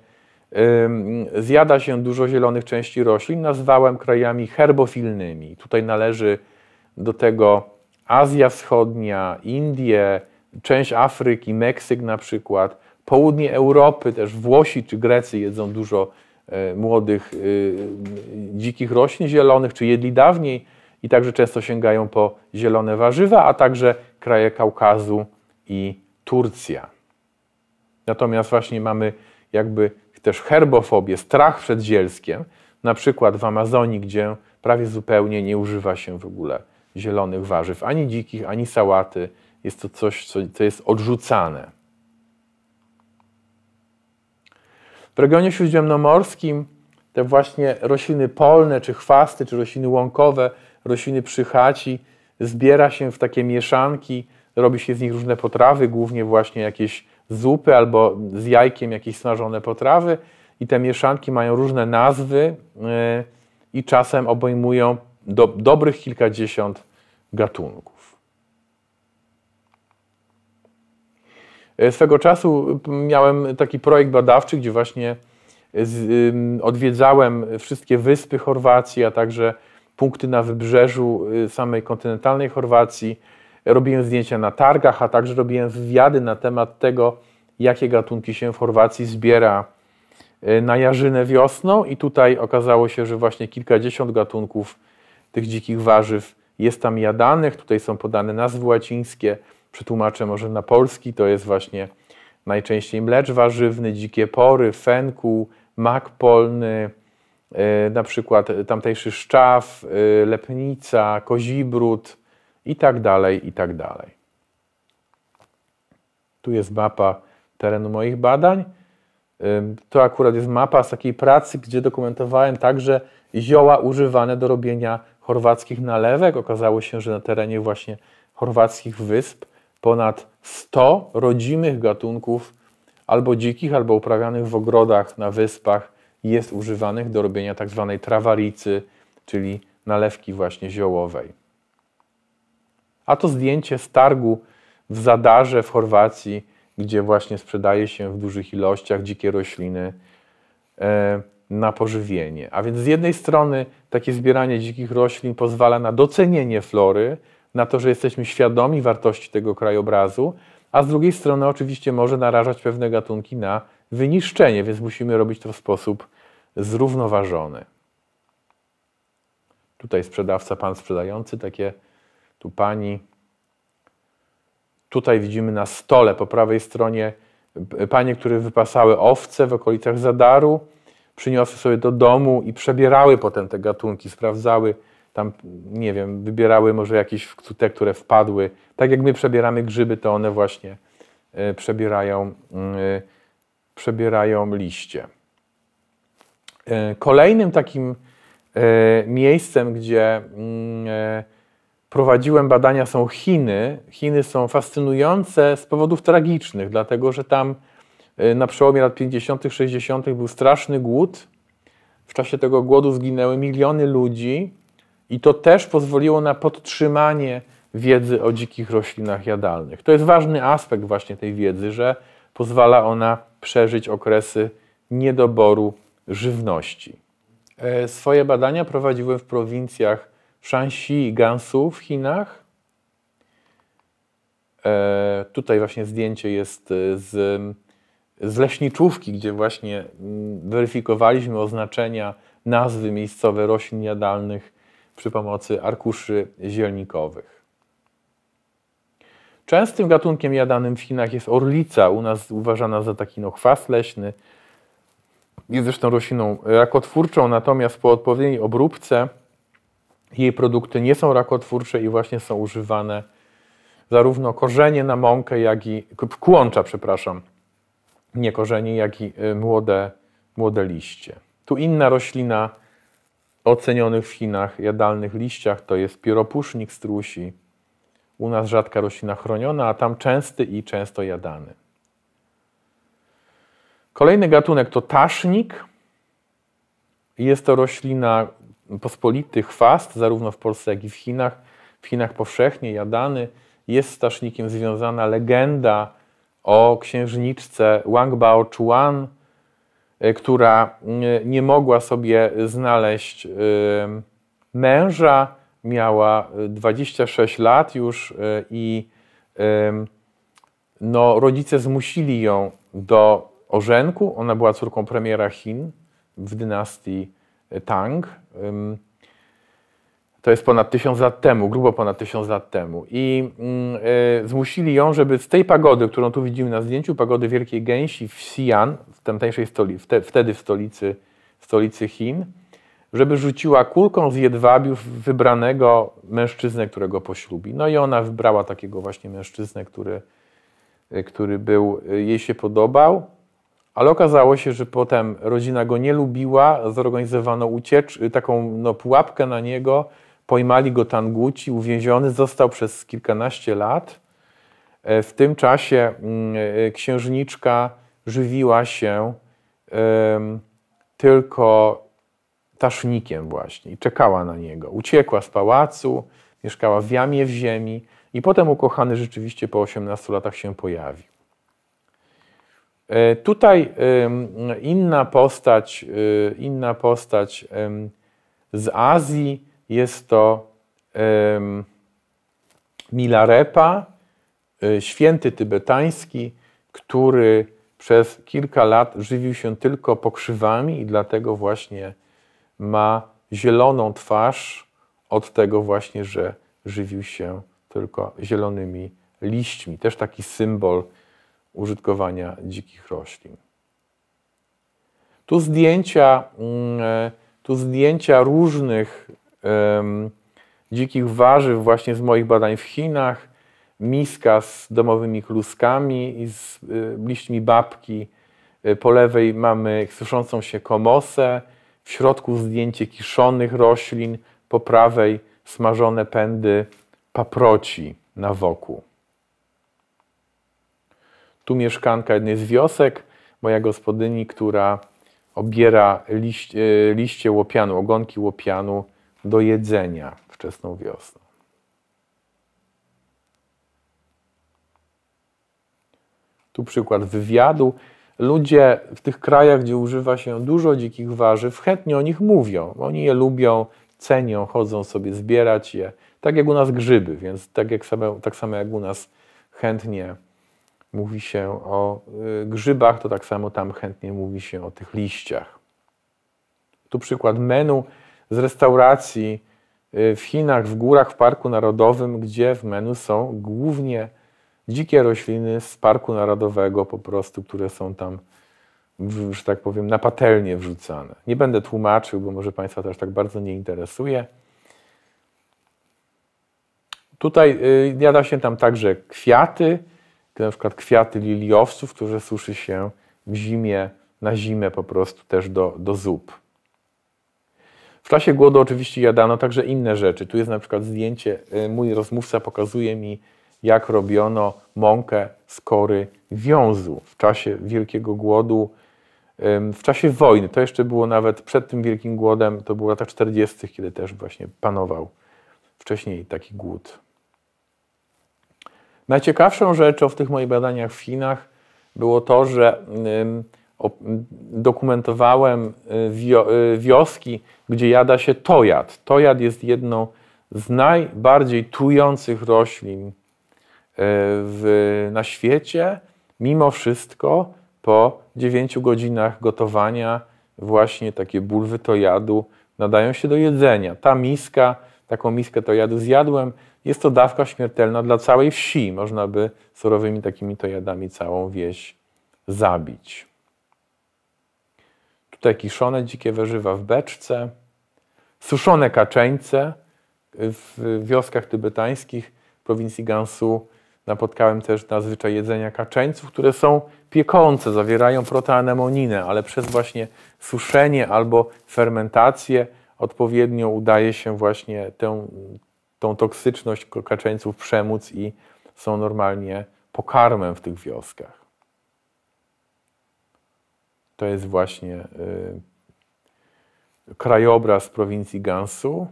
zjada się dużo zielonych części roślin, nazwałem krajami herbofilnymi. Tutaj należy do tego Azja Wschodnia, Indie, część Afryki, Meksyk na przykład, południe Europy, też Włosi czy Grecy jedzą dużo e, młodych, y, y, dzikich roślin zielonych, czy jedli dawniej i także często sięgają po zielone warzywa, a także kraje Kaukazu i Turcja. Natomiast właśnie mamy jakby też herbofobię, strach przed zielskiem, na przykład w Amazonii, gdzie prawie zupełnie nie używa się w ogóle zielonych warzyw, ani dzikich, ani sałaty. Jest to coś, co, co jest odrzucane. W regionie śródziemnomorskim te właśnie rośliny polne, czy chwasty, czy rośliny łąkowe, rośliny przychaci zbiera się w takie mieszanki, robi się z nich różne potrawy, głównie właśnie jakieś zupy albo z jajkiem jakieś smażone potrawy i te mieszanki mają różne nazwy y, i czasem obejmują do, dobrych kilkadziesiąt gatunków. Y, swego czasu miałem taki projekt badawczy, gdzie właśnie odwiedzałem wszystkie wyspy Chorwacji, a także punkty na wybrzeżu y, samej kontynentalnej Chorwacji Robiłem zdjęcia na targach, a także robiłem wywiady na temat tego, jakie gatunki się w Chorwacji zbiera y, na jarzynę wiosną i tutaj okazało się, że właśnie kilkadziesiąt gatunków tych dzikich warzyw jest tam jadanych. Tutaj są podane nazwy łacińskie, przetłumaczę może na polski, to jest właśnie najczęściej mlecz warzywny, dzikie pory, fenku, mak polny, y, na przykład tamtejszy szczaw, y, lepnica, kozibrud i tak dalej, i tak dalej. Tu jest mapa terenu moich badań. To akurat jest mapa z takiej pracy, gdzie dokumentowałem także zioła używane do robienia chorwackich nalewek. Okazało się, że na terenie właśnie chorwackich wysp ponad 100 rodzimych gatunków albo dzikich, albo uprawianych w ogrodach na wyspach jest używanych do robienia tzw. Tak trawaricy, czyli nalewki właśnie ziołowej. A to zdjęcie z targu w Zadarze w Chorwacji, gdzie właśnie sprzedaje się w dużych ilościach dzikie rośliny e, na pożywienie. A więc z jednej strony takie zbieranie dzikich roślin pozwala na docenienie flory, na to, że jesteśmy świadomi wartości tego krajobrazu, a z drugiej strony oczywiście może narażać pewne gatunki na wyniszczenie, więc musimy robić to w sposób zrównoważony. Tutaj sprzedawca, pan sprzedający takie tu pani. Tutaj widzimy na stole po prawej stronie e, panie, które wypasały owce w okolicach Zadaru, przyniosły sobie do domu i przebierały potem te gatunki, sprawdzały tam, nie wiem, wybierały może jakieś te, które wpadły. Tak jak my przebieramy grzyby, to one właśnie e, przebierają, mm, e, przebierają liście. Kolejnym takim miejscem, gdzie mm, prowadziłem badania, są Chiny. Chiny są fascynujące z powodów tragicznych, dlatego że tam y, na przełomie lat 50., 60. był straszny głód. W czasie tego głodu zginęły miliony ludzi, i to też pozwoliło na podtrzymanie wiedzy o dzikich roślinach jadalnych. To jest ważny aspekt właśnie tej wiedzy, że pozwala ona przeżyć okresy niedoboru żywności. E, swoje badania prowadziłem w prowincjach Shanxi i Gansu w Chinach. E, tutaj właśnie zdjęcie jest e, z, z leśniczówki, gdzie właśnie mm, weryfikowaliśmy oznaczenia nazwy miejscowe roślin jadalnych przy pomocy arkuszy zielnikowych. Częstym gatunkiem jadanym w Chinach jest orlica, u nas uważana za taki no, leśny. Jest zresztą rośliną rakotwórczą, natomiast po odpowiedniej obróbce jej produkty nie są rakotwórcze i właśnie są używane zarówno korzenie na mąkę, jak i kłącza, przepraszam, nie korzenie, jak i y, młode, młode liście. Tu inna roślina ocenionych w Chinach jadalnych liściach to jest pióropusznik strusi. U nas rzadka roślina chroniona, a tam częsty i często jadany. Kolejny gatunek to tasznik. Jest to roślina pospolitych fast, zarówno w Polsce, jak i w Chinach, w Chinach powszechnie jadany, jest strasznikiem związana legenda o księżniczce Wang Bao Chuan, y, która y, nie mogła sobie znaleźć y, męża, miała 26 lat już i no, rodzice zmusili ją do orzenku. Ona była córką premiera Chin w dynastii Y, Tang. To jest ponad tysiąc lat temu, grubo ponad tysiąc lat temu. I mm, y, zmusili ją, żeby z tej pagody, którą tu widzimy na zdjęciu, pagody Wielkiej Gęsi w Xi'an, w tamtejszej stolicy, wtedy w stolicy, stolicy Chin, żeby rzuciła kulką z jedwabiu wybranego mężczyznę, którego poślubi. No i ona wybrała takiego właśnie mężczyznę, który, y, który był, jej się podobał. Ale okazało się, że potem rodzina go nie lubiła, zorganizowano uciecz, y, taką no, pułapkę na niego, pojmali go Tanguci, uwięziony, został przez kilkanaście lat. E, w tym czasie mm, e, e, księżniczka żywiła się um, tylko tasznikiem właśnie i czekała na niego. Uciekła z pałacu, mieszkała w jamie w ziemi i potem ukochany rzeczywiście po 18 latach się pojawił. E, tutaj inna postać, e, inna postać z Azji jest to Milarepa, e, święty tybetański, który przez kilka lat żywił się tylko pokrzywami i dlatego właśnie ma zieloną twarz od tego właśnie, że żywił się tylko zielonymi liśćmi. Też taki symbol użytkowania dzikich roślin. Tu zdjęcia, mm, e, tu zdjęcia różnych um, dzikich warzyw właśnie z moich badań w Chinach, miska z domowymi kluskami i z e, liśćmi babki. E, po lewej mamy suszącą się komosę, w środku zdjęcie kiszonych roślin, po prawej smażone pędy paproci na wokół. Tu mieszkanka jednej z wiosek, moja gospodyni, która obiera liście, liście łopianu, ogonki łopianu do jedzenia wczesną wiosną. Tu przykład wywiadu. Ludzie w tych krajach, gdzie używa się dużo dzikich warzyw, chętnie o nich mówią. Oni je lubią, cenią, chodzą sobie zbierać je. Tak jak u nas grzyby, więc tak, jak same, tak samo jak u nas chętnie mówi się o y, grzybach, to tak samo tam chętnie mówi się o tych liściach. Tu przykład menu z restauracji y, w Chinach, w górach, w Parku Narodowym, gdzie w menu są głównie dzikie rośliny z Parku Narodowego, po prostu, które są tam, że tak powiem, na patelnię wrzucane. Nie będę tłumaczył, bo może Państwa też tak bardzo nie interesuje. Tutaj y, jada się tam także kwiaty, te na przykład kwiaty liliowców, które suszy się w zimie, na zimę po prostu też do, do zup. W czasie głodu oczywiście jadano także inne rzeczy. Tu jest na przykład zdjęcie, y, mój rozmówca pokazuje mi, jak robiono mąkę z kory wiązu w czasie wielkiego głodu, w czasie wojny. To jeszcze było nawet przed tym wielkim głodem, to było lata 40., kiedy też właśnie panował wcześniej taki głód. Najciekawszą rzeczą w tych moich badaniach w Chinach było to, że dokumentowałem y, y, wioski, gdzie jada się tojad. Tojad jest jedną z najbardziej trujących roślin y, w, na świecie. Mimo wszystko po 9 godzinach gotowania właśnie takie bulwy tojadu nadają się do jedzenia. Ta miska, taką miskę tojadu zjadłem, jest to dawka śmiertelna dla całej wsi. Można by surowymi takimi tojadami całą wieś zabić. Tutaj kiszone dzikie warzywa w beczce, suszone kaczeńce w wioskach tybetańskich w prowincji Gansu napotkałem też na zwyczaj jedzenia kaczeńców, które są piekące, zawierają proteanemoninę, ale przez właśnie suszenie albo fermentację odpowiednio udaje się właśnie tę, tą toksyczność kaczeńców przemóc i są normalnie pokarmem w tych wioskach. To jest właśnie y, krajobraz prowincji Gansu,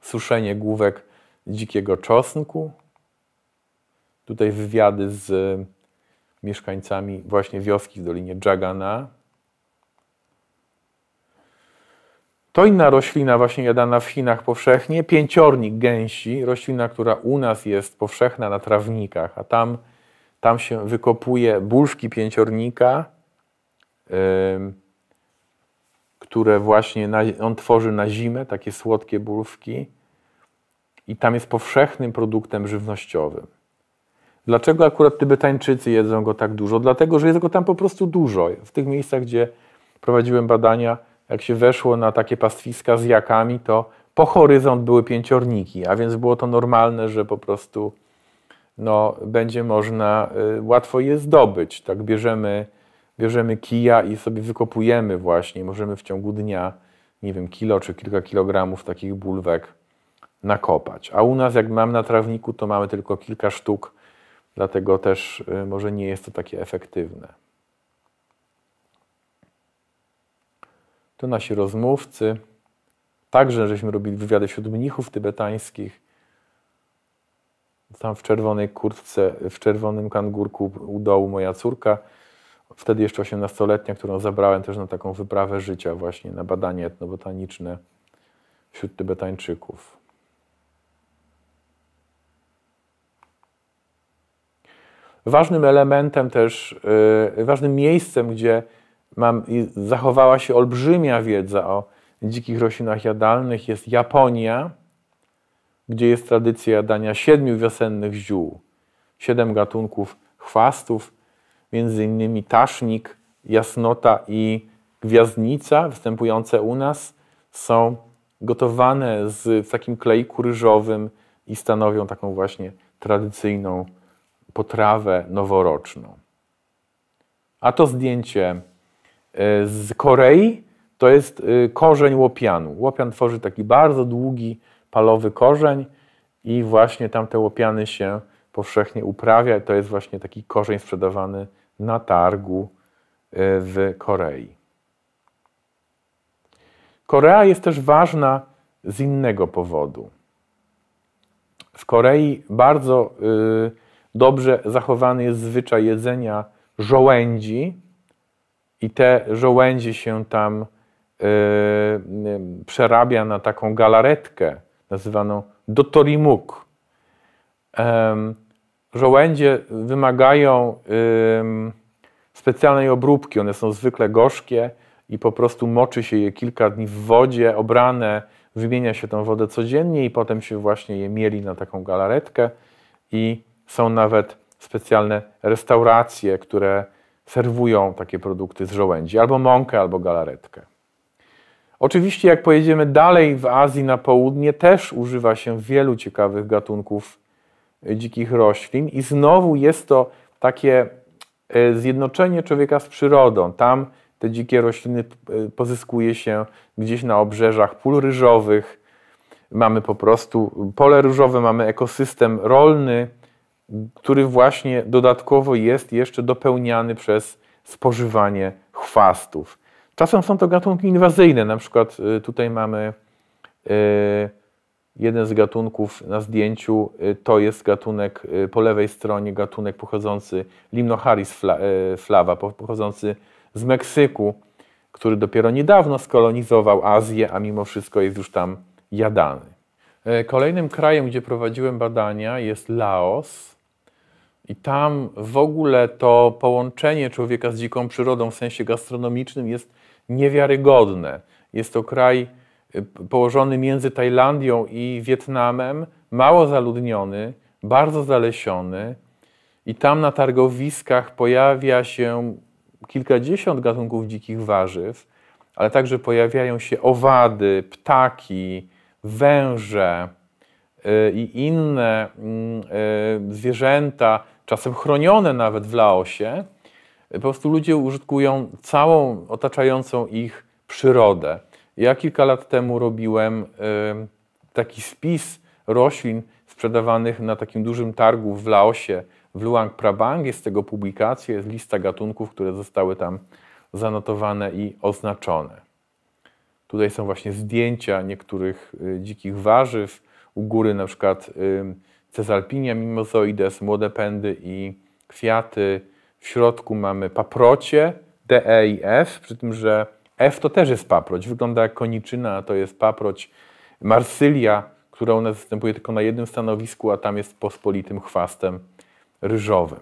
suszenie główek dzikiego czosnku. Tutaj wywiady z mieszkańcami właśnie wioski w Dolinie Jagana, To inna roślina właśnie jadana w Chinach powszechnie, pięciornik gęsi, roślina, która u nas jest powszechna na trawnikach, a tam, tam się wykopuje bulwki pięciornika, yy, które właśnie na, on tworzy na zimę, takie słodkie bulwki i tam jest powszechnym produktem żywnościowym. Dlaczego akurat Tybetańczycy jedzą go tak dużo? Dlatego, że jest go tam po prostu dużo. W tych miejscach, gdzie prowadziłem badania, jak się weszło na takie pastwiska z jakami, to po horyzont były pięciorniki, a więc było to normalne, że po prostu no, będzie można, y, łatwo je zdobyć. Tak bierzemy, bierzemy kija i sobie wykopujemy właśnie, możemy w ciągu dnia, nie wiem, kilo czy kilka kilogramów takich bulwek nakopać. A u nas, jak mam na trawniku, to mamy tylko kilka sztuk, dlatego też y, może nie jest to takie efektywne. to nasi rozmówcy. Także żeśmy robili wywiady wśród mnichów tybetańskich. Tam w czerwonej kurtce, w czerwonym kangurku u dołu moja córka, wtedy jeszcze 18-letnia, którą zabrałem też na taką wyprawę życia właśnie, na badanie etnobotaniczne wśród Tybetańczyków. Ważnym elementem też, y, ważnym miejscem, gdzie mam, zachowała się olbrzymia wiedza o dzikich roślinach jadalnych. Jest Japonia, gdzie jest tradycja jadania siedmiu wiosennych ziół, siedem gatunków chwastów, między innymi tasznik, jasnota i gwiazdnica występujące u nas są gotowane z, w takim klejku ryżowym i stanowią taką właśnie tradycyjną potrawę noworoczną. A to zdjęcie E, z Korei to jest y, korzeń łopianu. Łopian tworzy taki bardzo długi, palowy korzeń i właśnie tam te łopiany się powszechnie uprawia. To jest właśnie taki korzeń sprzedawany na targu y, w Korei. Korea jest też ważna z innego powodu. W Korei bardzo y, dobrze zachowany jest zwyczaj jedzenia żołędzi, i te żołędzie się tam y, y, przerabia na taką galaretkę nazywaną dotorimuk. żołędzie wymagają specjalnej obróbki. One są zwykle gorzkie i po prostu moczy się je kilka dni w wodzie, obrane, wymienia się tą wodę codziennie i potem się właśnie je mieli na taką galaretkę i są nawet specjalne restauracje, które serwują takie produkty z żołędzi, albo mąkę, albo galaretkę. Oczywiście, jak pojedziemy dalej w Azji na południe, też używa się wielu ciekawych gatunków y, dzikich roślin, i znowu jest to takie y, zjednoczenie człowieka z przyrodą. Tam te dzikie rośliny y, pozyskuje się gdzieś na obrzeżach pól ryżowych. Mamy po prostu pole ryżowe, mamy ekosystem rolny który właśnie dodatkowo jest jeszcze dopełniany przez spożywanie chwastów. Czasem są to gatunki inwazyjne, na przykład y, tutaj mamy y, jeden z gatunków na zdjęciu, y, to jest gatunek po lewej stronie, gatunek pochodzący, Limnocharis flava, pochodzący z Meksyku, który dopiero niedawno skolonizował Azję, a mimo wszystko jest już tam jadany. Kolejnym krajem, gdzie prowadziłem badania jest Laos, i tam w ogóle to połączenie człowieka z dziką przyrodą w sensie gastronomicznym jest niewiarygodne. Jest to kraj y, położony między Tajlandią i Wietnamem, mało zaludniony, bardzo zalesiony. I tam na targowiskach pojawia się kilkadziesiąt gatunków dzikich warzyw, ale także pojawiają się owady, ptaki, węże y, i inne mm, y, zwierzęta czasem chronione nawet w Laosie, po prostu ludzie użytkują całą otaczającą ich przyrodę. Ja kilka lat temu robiłem taki spis roślin sprzedawanych na takim dużym targu w Laosie, w Luang Prabang. Jest z tego publikacja, jest lista gatunków, które zostały tam zanotowane i oznaczone. Tutaj są właśnie zdjęcia niektórych y, dzikich warzyw. U góry na przykład cezalpinia mimozoides, młode pędy i kwiaty. W środku mamy paprocie D, E i F, przy tym, że F to też jest paproć. Wygląda jak koniczyna, a to jest paproć marsylia, która u nas występuje tylko na jednym stanowisku, a tam jest pospolitym chwastem ryżowym.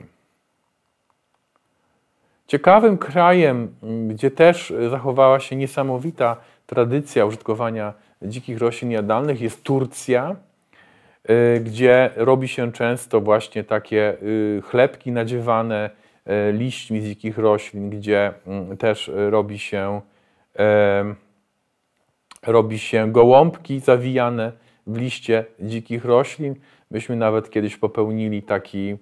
Ciekawym krajem, gdzie też zachowała się niesamowita tradycja użytkowania dzikich roślin jadalnych jest Turcja. Y, gdzie robi się często właśnie takie y, chlebki nadziewane y, liśćmi z dzikich roślin, gdzie mm, też robi się, robi się gołąbki zawijane w liście dzikich roślin. Myśmy nawet kiedyś popełnili taki,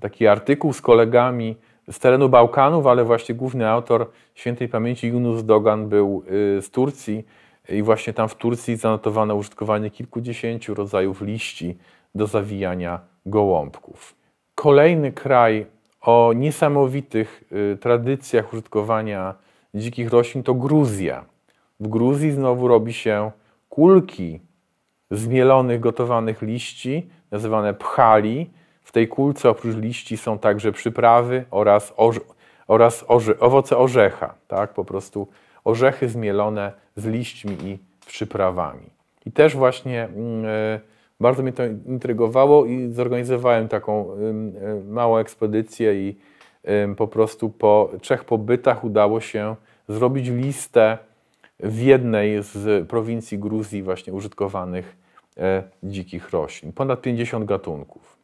taki artykuł z kolegami z terenu Bałkanów, ale właśnie główny autor świętej pamięci Yunus Dogan był z Turcji i właśnie tam w Turcji zanotowano użytkowanie kilkudziesięciu rodzajów liści do zawijania gołąbków. Kolejny kraj o niesamowitych y, tradycjach użytkowania dzikich roślin to Gruzja. W Gruzji znowu robi się kulki zmielonych gotowanych liści, nazywane pchali. W tej kulce oprócz liści są także przyprawy oraz, orze oraz orze owoce orzecha. Tak? Po prostu orzechy zmielone z liśćmi i przyprawami. I też właśnie mm, e, bardzo mnie to intrygowało i zorganizowałem taką e, małą ekspedycję i po prostu po trzech pobytach udało się zrobić listę w jednej z prowincji Gruzji właśnie użytkowanych e, dzikich roślin. Ponad 50 gatunków.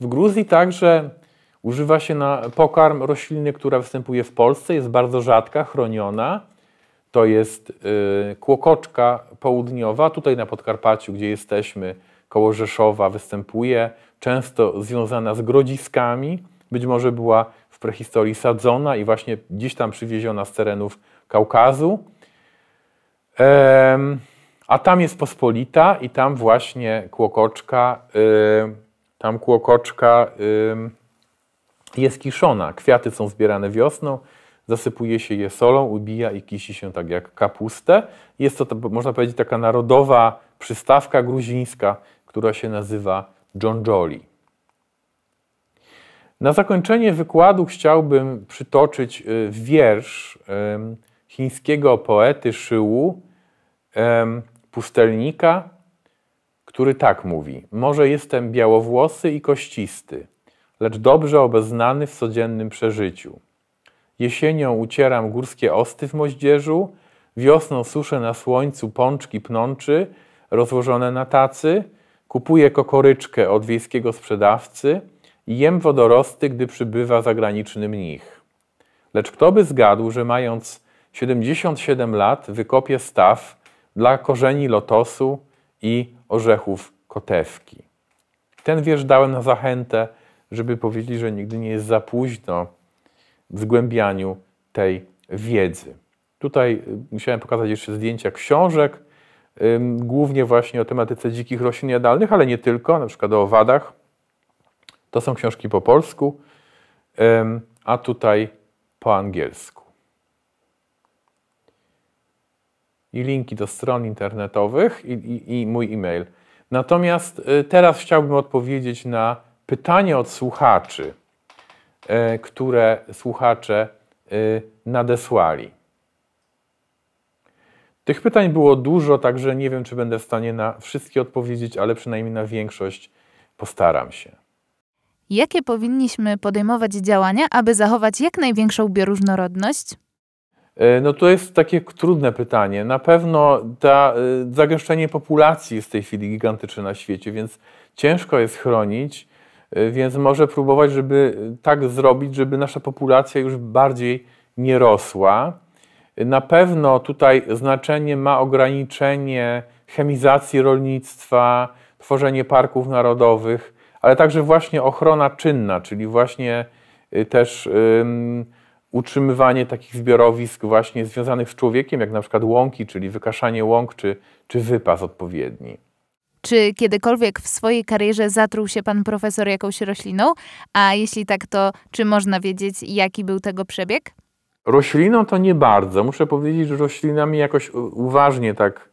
W Gruzji także używa się na pokarm rośliny, która występuje w Polsce, jest bardzo rzadka, chroniona to jest y, Kłokoczka Południowa, tutaj na Podkarpaciu, gdzie jesteśmy, koło Rzeszowa występuje, często związana z grodziskami, być może była w prehistorii sadzona i właśnie gdzieś tam przywieziona z terenów Kaukazu. A tam jest Pospolita i tam właśnie kłokoczka, y, tam kłokoczka jest kiszona. Kwiaty są zbierane wiosną, zasypuje się je solą, ubija i kisi się tak jak kapustę. Jest to, można powiedzieć, taka narodowa przystawka gruzińska, która się nazywa dżondżoli. Na zakończenie wykładu chciałbym przytoczyć y, wiersz chińskiego poety Szyłu, pustelnika, który tak mówi: Może jestem białowłosy i kościsty, lecz dobrze obeznany w codziennym przeżyciu. Jesienią ucieram górskie osty w moździerzu, wiosną suszę na słońcu pączki pnączy rozłożone na tacy, kupuję kokoryczkę od wiejskiego sprzedawcy i jem wodorosty, gdy przybywa zagraniczny mnich. Lecz kto by zgadł, że mając 77 lat wykopię staw dla korzeni lotosu i orzechów kotewki. Ten wiersz dałem na zachętę, żeby powiedzieli, że nigdy nie jest za późno, zgłębianiu tej wiedzy. Tutaj y, musiałem pokazać jeszcze zdjęcia książek, głównie właśnie o tematyce dzikich roślin jadalnych, ale nie tylko, na przykład o owadach. To są książki po polsku, a tutaj po angielsku. I linki do stron internetowych i, i, i mój e-mail. Natomiast y, teraz chciałbym odpowiedzieć na pytanie od słuchaczy E, które słuchacze e, nadesłali. Tych pytań było dużo, także nie wiem, czy będę w stanie na wszystkie odpowiedzieć, ale przynajmniej na większość postaram się.
Jakie powinniśmy podejmować działania, aby zachować jak największą bioróżnorodność?
E, no to jest takie trudne pytanie. Na pewno ta, zagęszczenie populacji jest w tej chwili gigantyczne na świecie, więc ciężko jest chronić Y, więc może próbować, żeby tak zrobić, żeby nasza populacja już bardziej nie rosła. Y, na pewno tutaj znaczenie ma ograniczenie chemizacji rolnictwa, tworzenie parków narodowych, ale także właśnie ochrona czynna, czyli właśnie y, też um, utrzymywanie takich zbiorowisk właśnie związanych z człowiekiem, jak na przykład łąki, czyli wykaszanie łąk czy, czy wypas odpowiedni.
Czy kiedykolwiek w swojej karierze zatruł się pan profesor jakąś rośliną? A jeśli tak, to czy można wiedzieć, jaki był tego przebieg?
Rośliną to nie bardzo. Muszę powiedzieć, że roślinami jakoś e, uważnie tak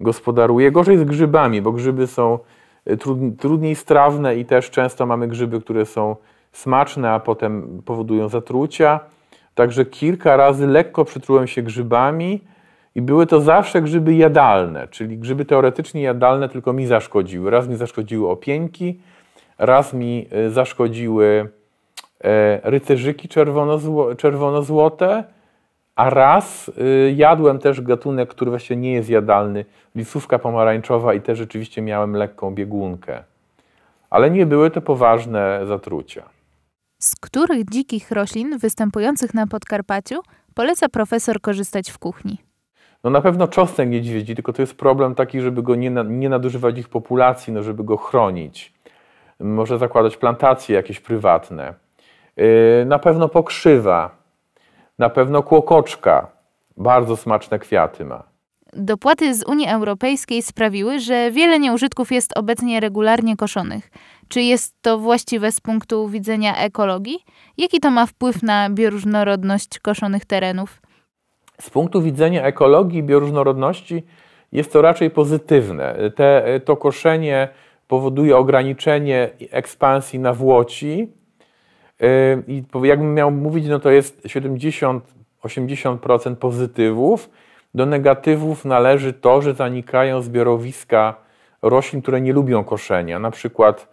gospodaruję. Gorzej z grzybami, bo grzyby są e, trudniej strawne i też często mamy grzyby, które są smaczne, a potem powodują zatrucia. Także kilka razy lekko przytrułem się grzybami. I były to zawsze grzyby jadalne, czyli grzyby teoretycznie jadalne tylko mi zaszkodziły. Raz mi zaszkodziły opieńki, raz mi e, zaszkodziły e, rycerzyki czerwono-złote, a raz e, jadłem też gatunek, który właściwie nie jest jadalny, lisówka pomarańczowa i też rzeczywiście miałem lekką biegunkę. Ale nie były to poważne zatrucia.
Z których dzikich roślin występujących na Podkarpaciu poleca profesor korzystać w kuchni?
No na pewno czosnek niedźwiedzi, tylko to jest problem taki, żeby go nie, nie nadużywać ich populacji, no żeby go chronić. Może zakładać plantacje jakieś prywatne. Yy, na pewno pokrzywa, na pewno kłokoczka. Bardzo smaczne kwiaty ma.
Dopłaty z Unii Europejskiej sprawiły, że wiele nieużytków jest obecnie regularnie koszonych. Czy jest to właściwe z punktu widzenia ekologii? Jaki to ma wpływ na bioróżnorodność koszonych terenów?
Z punktu widzenia ekologii i bioróżnorodności jest to raczej pozytywne. Te, to koszenie powoduje ograniczenie ekspansji na Włoci. Y, I jakbym miał mówić, no to jest 70-80% pozytywów. Do negatywów należy to, że zanikają zbiorowiska roślin, które nie lubią koszenia, na przykład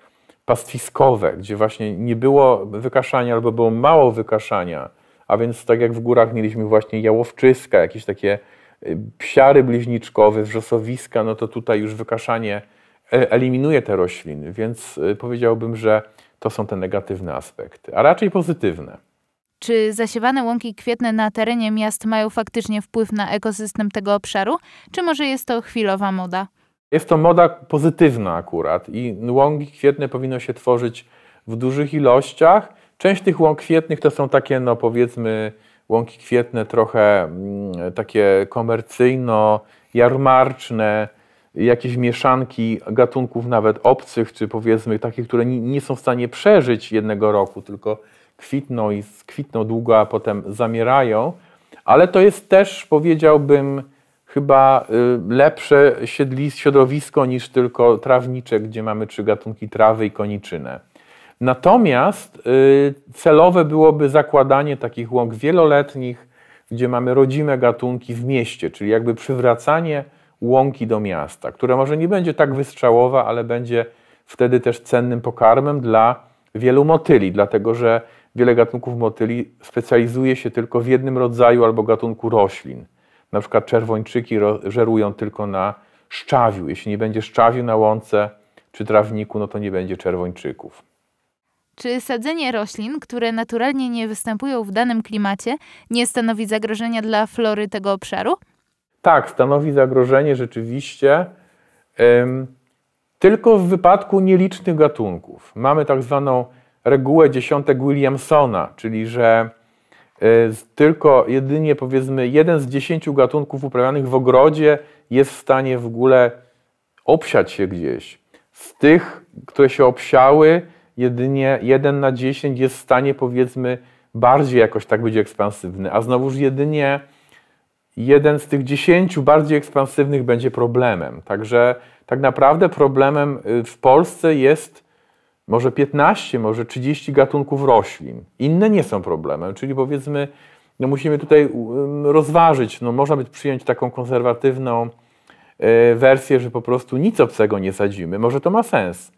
pastwiskowe, gdzie właśnie nie było wykaszania albo było mało wykaszania a więc tak jak w górach mieliśmy właśnie jałowczyska, jakieś takie y, psiary bliźniczkowe, wrzosowiska, no to tutaj już wykaszanie e, eliminuje te rośliny, więc y, powiedziałbym, że to są te negatywne aspekty, a raczej pozytywne.
Czy zasiewane łąki kwietne na terenie miast mają faktycznie wpływ na ekosystem tego obszaru, czy może jest to chwilowa moda?
Jest to moda pozytywna akurat i łąki kwietne powinno się tworzyć w dużych ilościach Część tych łąk kwietnych to są takie, no powiedzmy, łąki kwietne trochę mm, takie komercyjno-jarmarczne, jakieś mieszanki gatunków nawet obcych, czy powiedzmy takich, które nie są w stanie przeżyć jednego roku, tylko kwitną i kwitną długo, a potem zamierają. Ale to jest też, powiedziałbym, chyba y, lepsze środowisko niż tylko trawnicze, gdzie mamy trzy gatunki trawy i koniczynę. Natomiast y, celowe byłoby zakładanie takich łąk wieloletnich, gdzie mamy rodzime gatunki w mieście, czyli jakby przywracanie łąki do miasta, która może nie będzie tak wystrzałowa, ale będzie wtedy też cennym pokarmem dla wielu motyli, dlatego że wiele gatunków motyli specjalizuje się tylko w jednym rodzaju albo gatunku roślin. Na przykład czerwończyki żerują tylko na szczawiu. Jeśli nie będzie szczawiu na łące czy trawniku, no to nie będzie czerwończyków.
Czy sadzenie roślin, które naturalnie nie występują w danym klimacie, nie stanowi zagrożenia dla flory tego obszaru?
Tak, stanowi zagrożenie rzeczywiście. Ym, tylko w wypadku nielicznych gatunków. Mamy tak zwaną regułę dziesiątek Williamsona, czyli że e, tylko jedynie powiedzmy jeden z dziesięciu gatunków uprawianych w ogrodzie jest w stanie w ogóle obsiać się gdzieś. Z tych, które się obsiały, jedynie 1 na 10 jest w stanie powiedzmy bardziej jakoś tak być ekspansywny, a znowuż jedynie jeden z tych 10 bardziej ekspansywnych będzie problemem. Także tak naprawdę problemem y, w Polsce jest może 15, może 30 gatunków roślin. Inne nie są problemem, czyli powiedzmy, no musimy tutaj rozważyć, no można by przyjąć taką konserwatywną y, wersję, że po prostu nic obcego nie sadzimy. Może to ma sens.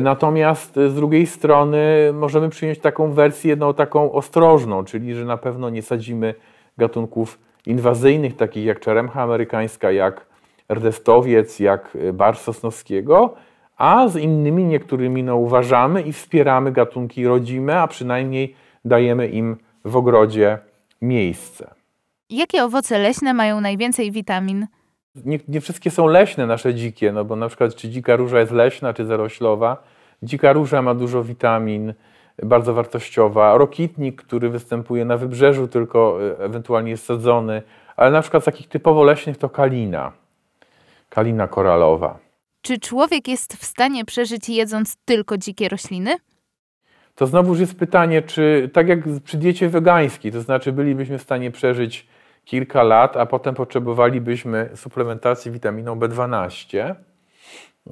Natomiast z drugiej strony możemy przyjąć taką wersję, jedną no, taką ostrożną, czyli że na pewno nie sadzimy gatunków inwazyjnych, takich jak czeremcha amerykańska, jak rdestowiec, jak y, bar sosnowskiego, a z innymi niektórymi no, uważamy i wspieramy gatunki rodzime, a przynajmniej dajemy im w ogrodzie miejsce.
Jakie owoce leśne mają najwięcej witamin?
nie, nie, wszystkie są leśne nasze dzikie, no bo na przykład czy dzika róża jest leśna, czy zaroślowa. Dzika róża ma dużo witamin, bardzo wartościowa. Rokitnik, który występuje na wybrzeżu, tylko e, ewentualnie jest sadzony. Ale na przykład z takich typowo leśnych to kalina, kalina koralowa.
Czy człowiek jest w stanie przeżyć jedząc tylko dzikie rośliny?
To znowuż jest pytanie, czy tak jak przy diecie wegańskiej, to znaczy bylibyśmy w stanie przeżyć kilka lat, a potem potrzebowalibyśmy suplementacji witaminą B12.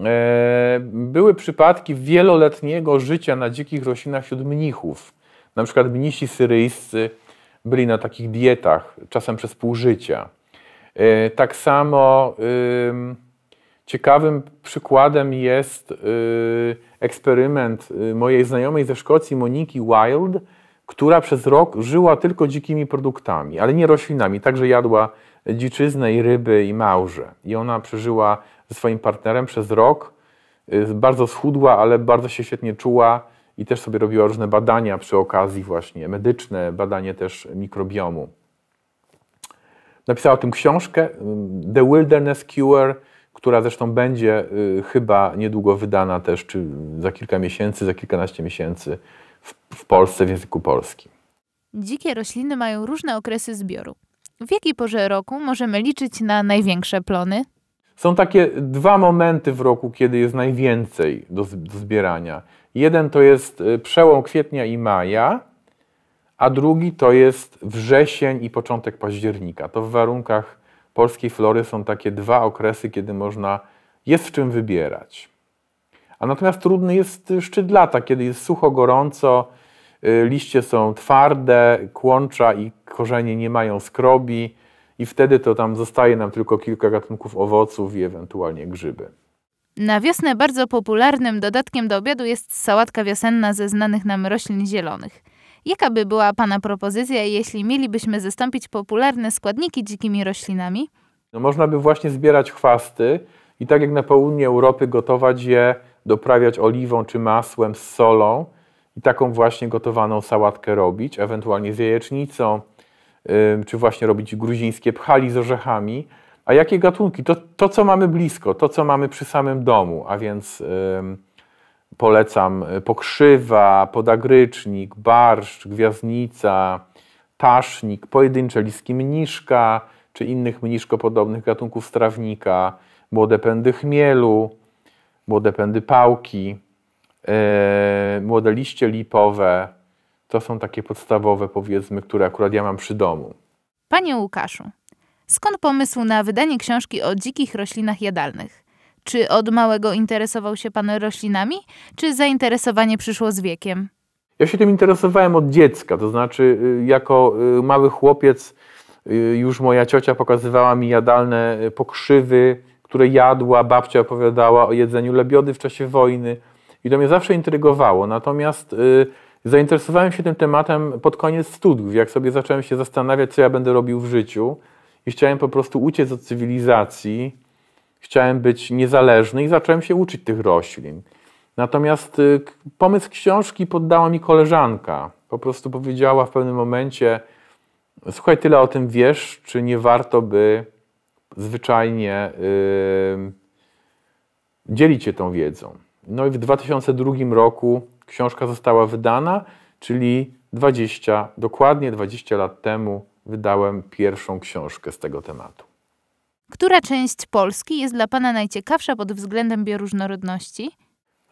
E, były przypadki wieloletniego życia na dzikich roślinach wśród mnichów. Na przykład mnisi syryjscy byli na takich dietach, czasem przez pół życia. E, tak samo ciekawym przykładem jest y, eksperyment y, mojej znajomej ze Szkocji, Moniki Wild, która przez rok żyła tylko dzikimi produktami, ale nie roślinami, także jadła dziczyznę i ryby i małże. I ona przeżyła ze swoim partnerem przez rok, y, bardzo schudła, ale bardzo się świetnie czuła i też sobie robiła różne badania przy okazji właśnie medyczne, badanie też mikrobiomu. Napisała o tym książkę y, The Wilderness Cure, która zresztą będzie y, chyba niedługo wydana też, czy za kilka miesięcy, za kilkanaście miesięcy w, w Polsce w języku polskim.
Dzikie rośliny mają różne okresy zbioru. W jakiej porze roku możemy liczyć na największe plony?
Są takie dwa momenty w roku, kiedy jest najwięcej do, do zbierania. Jeden to jest y, przełom kwietnia i maja, a drugi to jest wrzesień i początek października. To w warunkach polskiej flory są takie dwa okresy, kiedy można jest w czym wybierać. A natomiast trudny jest y, szczyt lata, kiedy jest sucho, gorąco, y, liście są twarde, kłącza i korzenie nie mają skrobi i wtedy to tam zostaje nam tylko kilka gatunków owoców i ewentualnie grzyby.
Na wiosnę bardzo popularnym dodatkiem do obiadu jest sałatka wiosenna ze znanych nam roślin zielonych. Jaka by była Pana propozycja, jeśli mielibyśmy zastąpić popularne składniki dzikimi roślinami?
No, można by właśnie zbierać chwasty i tak jak na południe Europy gotować je doprawiać oliwą czy masłem z solą i taką właśnie gotowaną sałatkę robić, ewentualnie z jajecznicą, czy właśnie robić gruzińskie pchali z orzechami. A jakie gatunki? To, to co mamy blisko, to, co mamy przy samym domu, a więc polecam y, pokrzywa, podagrycznik, barszcz, gwiazdnica, tasznik, pojedyncze liski mniszka, czy innych mniszkopodobnych gatunków strawnika, młode pędy chmielu, młode pędy pałki, e, młode liście lipowe. To są takie podstawowe, powiedzmy, które akurat ja mam przy domu.
Panie Łukaszu, skąd pomysł na wydanie książki o dzikich roślinach jadalnych? Czy od małego interesował się pan roślinami, czy zainteresowanie przyszło z wiekiem?
Ja się tym interesowałem od dziecka, to znaczy y, jako y, mały chłopiec y, już moja ciocia pokazywała mi jadalne pokrzywy, które jadła, babcia opowiadała o jedzeniu lebiody w czasie wojny i to mnie zawsze intrygowało. Natomiast y, zainteresowałem się tym tematem pod koniec studiów, jak sobie zacząłem się zastanawiać, co ja będę robił w życiu i chciałem po prostu uciec od cywilizacji, chciałem być niezależny i zacząłem się uczyć tych roślin. Natomiast y, pomysł książki poddała mi koleżanka. Po prostu powiedziała w pewnym momencie: Słuchaj, tyle o tym wiesz, czy nie warto by zwyczajnie dzielić dzielicie tą wiedzą. No i w 2002 roku książka została wydana, czyli 20, dokładnie 20 lat temu wydałem pierwszą książkę z tego tematu.
Która część Polski jest dla Pana najciekawsza pod względem bioróżnorodności?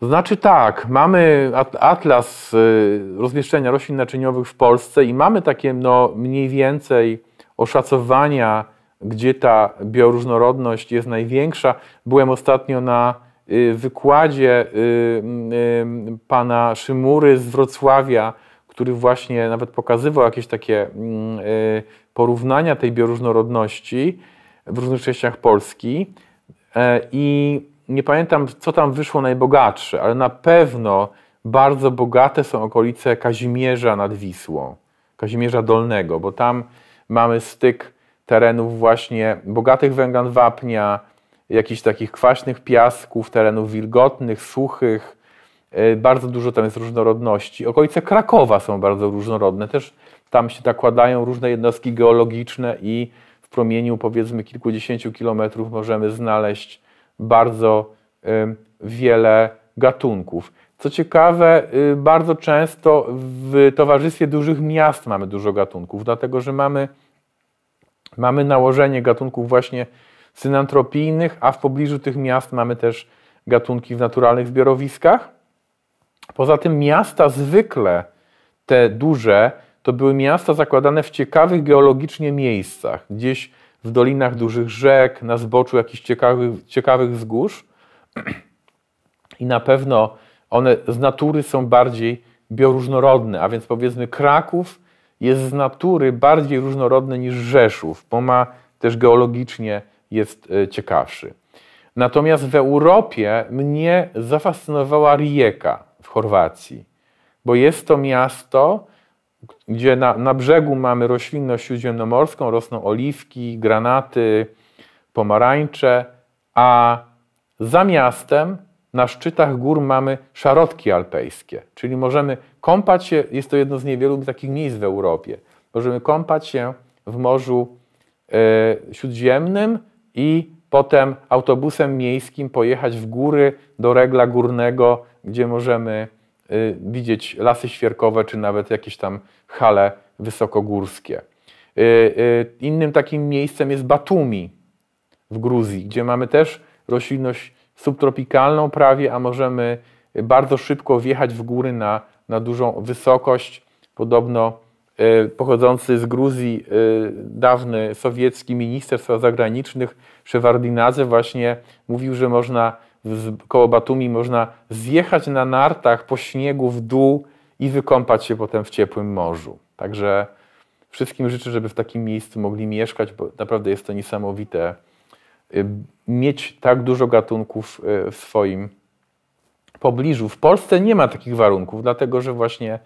znaczy tak, mamy atlas y, rozmieszczenia roślin naczyniowych w Polsce i mamy takie no, mniej więcej oszacowania gdzie ta bioróżnorodność jest największa. Byłem ostatnio na y, wykładzie y, y, pana Szymury z Wrocławia, który właśnie nawet pokazywał jakieś takie mm, porównania tej bioróżnorodności w różnych częściach Polski. E, I nie pamiętam, co tam wyszło najbogatsze, ale na pewno bardzo bogate są okolice Kazimierza nad Wisłą, Kazimierza Dolnego, bo tam mamy styk terenów właśnie bogatych węglan wapnia, jakichś takich kwaśnych piasków, terenów wilgotnych, suchych. Y, bardzo dużo tam jest różnorodności. Okolice Krakowa są bardzo różnorodne. Też tam się nakładają tak różne jednostki geologiczne i w promieniu powiedzmy kilkudziesięciu kilometrów możemy znaleźć bardzo y, wiele gatunków. Co ciekawe, y, bardzo często w towarzystwie dużych miast mamy dużo gatunków, dlatego że mamy Mamy nałożenie gatunków właśnie synantropijnych, a w pobliżu tych miast mamy też gatunki w naturalnych zbiorowiskach. Poza tym miasta zwykle, te duże, to były miasta zakładane w ciekawych geologicznie miejscach, gdzieś w dolinach dużych rzek, na zboczu jakichś ciekawych, ciekawych wzgórz. I na pewno one z natury są bardziej bioróżnorodne, a więc powiedzmy Kraków jest z natury bardziej różnorodny niż Rzeszów, bo ma też geologicznie jest e, ciekawszy. Natomiast w Europie mnie zafascynowała Rijeka w Chorwacji, bo jest to miasto, gdzie na, na brzegu mamy roślinność śródziemnomorską, rosną oliwki, granaty, pomarańcze, a za miastem na szczytach gór mamy szarotki alpejskie, czyli możemy kąpać się, jest to jedno z niewielu takich miejsc w Europie. Możemy kąpać się w Morzu e, Śródziemnym i potem autobusem miejskim pojechać w góry do regla górnego, gdzie możemy e, widzieć lasy świerkowe, czy nawet jakieś tam hale wysokogórskie. E, innym takim miejscem jest Batumi w Gruzji, gdzie mamy też roślinność subtropikalną prawie, a możemy bardzo szybko wjechać w góry na na dużą wysokość. Podobno e, pochodzący z Gruzji e, dawny sowiecki minister spraw zagranicznych Szewardinadze właśnie mówił, że można koło Batumi można zjechać na nartach po śniegu w dół i wykąpać się potem w ciepłym morzu. Także wszystkim życzę, żeby w takim miejscu mogli mieszkać, bo naprawdę jest to niesamowite e, mieć tak dużo gatunków w swoim pobliżu. W Polsce nie ma takich warunków, dlatego że właśnie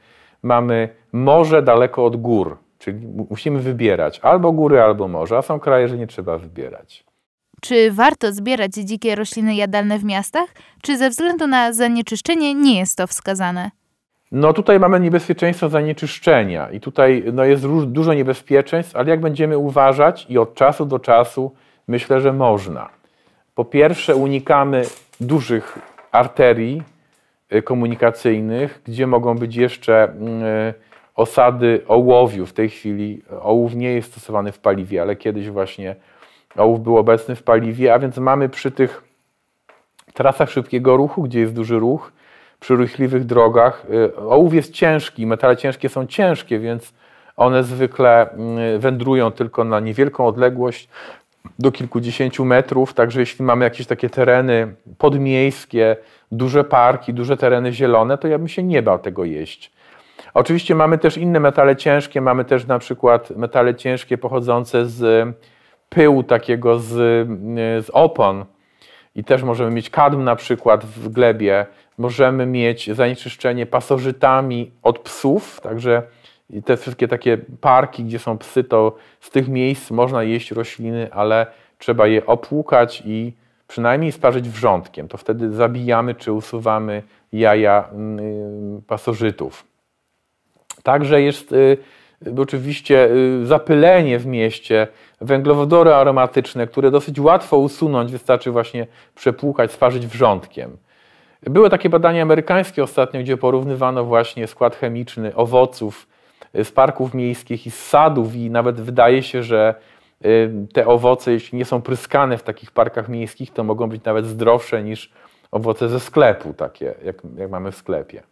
mamy morze daleko od gór, czyli musimy wybierać albo góry, albo morze, a są kraje, że nie trzeba wybierać.
Czy warto zbierać dzikie rośliny jadalne w miastach, czy ze względu na zanieczyszczenie nie jest to wskazane?
No tutaj mamy niebezpieczeństwo zanieczyszczenia i tutaj no, jest dużo niebezpieczeństw, ale jak będziemy uważać i od czasu do czasu myślę, że można. Po pierwsze unikamy dużych arterii y, komunikacyjnych, gdzie mogą być jeszcze mm, y, osady ołowiu. W tej chwili y, ołów nie jest stosowany w paliwie, ale kiedyś właśnie ołów był obecny w paliwie, a więc mamy przy tych trasach szybkiego ruchu, gdzie jest duży ruch, przy ruchliwych drogach. Ołów jest ciężki, metale ciężkie są ciężkie, więc one zwykle mm, wędrują tylko na niewielką odległość do kilkudziesięciu metrów, także jeśli mamy jakieś takie tereny podmiejskie, duże parki, duże tereny zielone, to ja bym się nie bał tego jeść. Oczywiście mamy też inne metale ciężkie, mamy też na przykład metale ciężkie pochodzące z pyłu takiego z, z opon i też możemy mieć kadm na przykład w glebie, możemy mieć zanieczyszczenie pasożytami od psów, także i te wszystkie takie parki, gdzie są psy, to z tych miejsc można jeść rośliny, ale trzeba je opłukać i przynajmniej sparzyć wrzątkiem. To wtedy zabijamy czy usuwamy jaja mm, y, pasożytów. Także jest y, y, oczywiście zapylenie w mieście, węglowodory aromatyczne, które dosyć łatwo usunąć, wystarczy właśnie przepłukać, sparzyć wrzątkiem. Były takie badania amerykańskie ostatnio, gdzie porównywano właśnie skład chemiczny owoców z parków miejskich i z sadów i nawet wydaje się, że y, te owoce, jeśli nie są pryskane w takich parkach miejskich, to mogą być nawet zdrowsze niż owoce ze sklepu, takie jak, jak mamy w sklepie.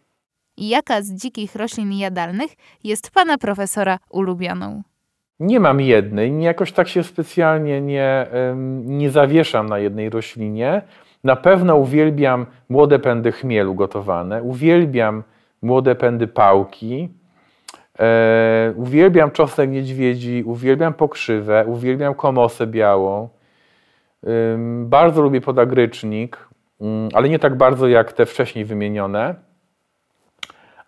Jaka z dzikich roślin jadalnych jest pana profesora ulubioną?
Nie mam jednej, jakoś tak się specjalnie nie, nie zawieszam na jednej roślinie. Na pewno uwielbiam młode pędy chmielu gotowane, uwielbiam młode pędy pałki, E, uwielbiam czosnek niedźwiedzi, uwielbiam pokrzywę, uwielbiam komosę białą. bardzo lubię podagrycznik, mm, ale nie tak bardzo jak te wcześniej wymienione.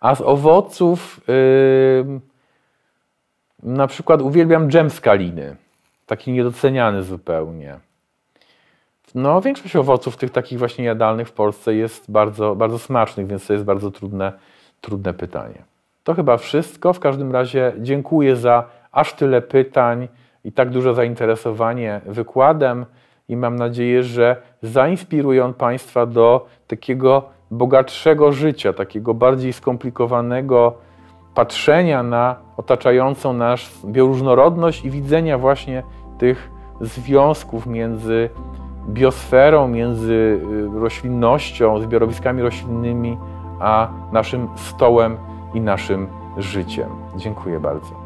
A z owoców na przykład uwielbiam dżem z kaliny, taki niedoceniany zupełnie. No, większość owoców tych takich właśnie jadalnych w Polsce jest bardzo, bardzo smacznych, więc to jest bardzo trudne, trudne pytanie. To chyba wszystko. W każdym razie dziękuję za aż tyle pytań i tak duże zainteresowanie wykładem i mam nadzieję, że zainspiruje on Państwa do takiego bogatszego życia, takiego bardziej skomplikowanego patrzenia na otaczającą nas bioróżnorodność i widzenia właśnie tych związków między biosferą, między y, roślinnością, zbiorowiskami roślinnymi, a naszym stołem i naszym życiem. Dziękuję bardzo.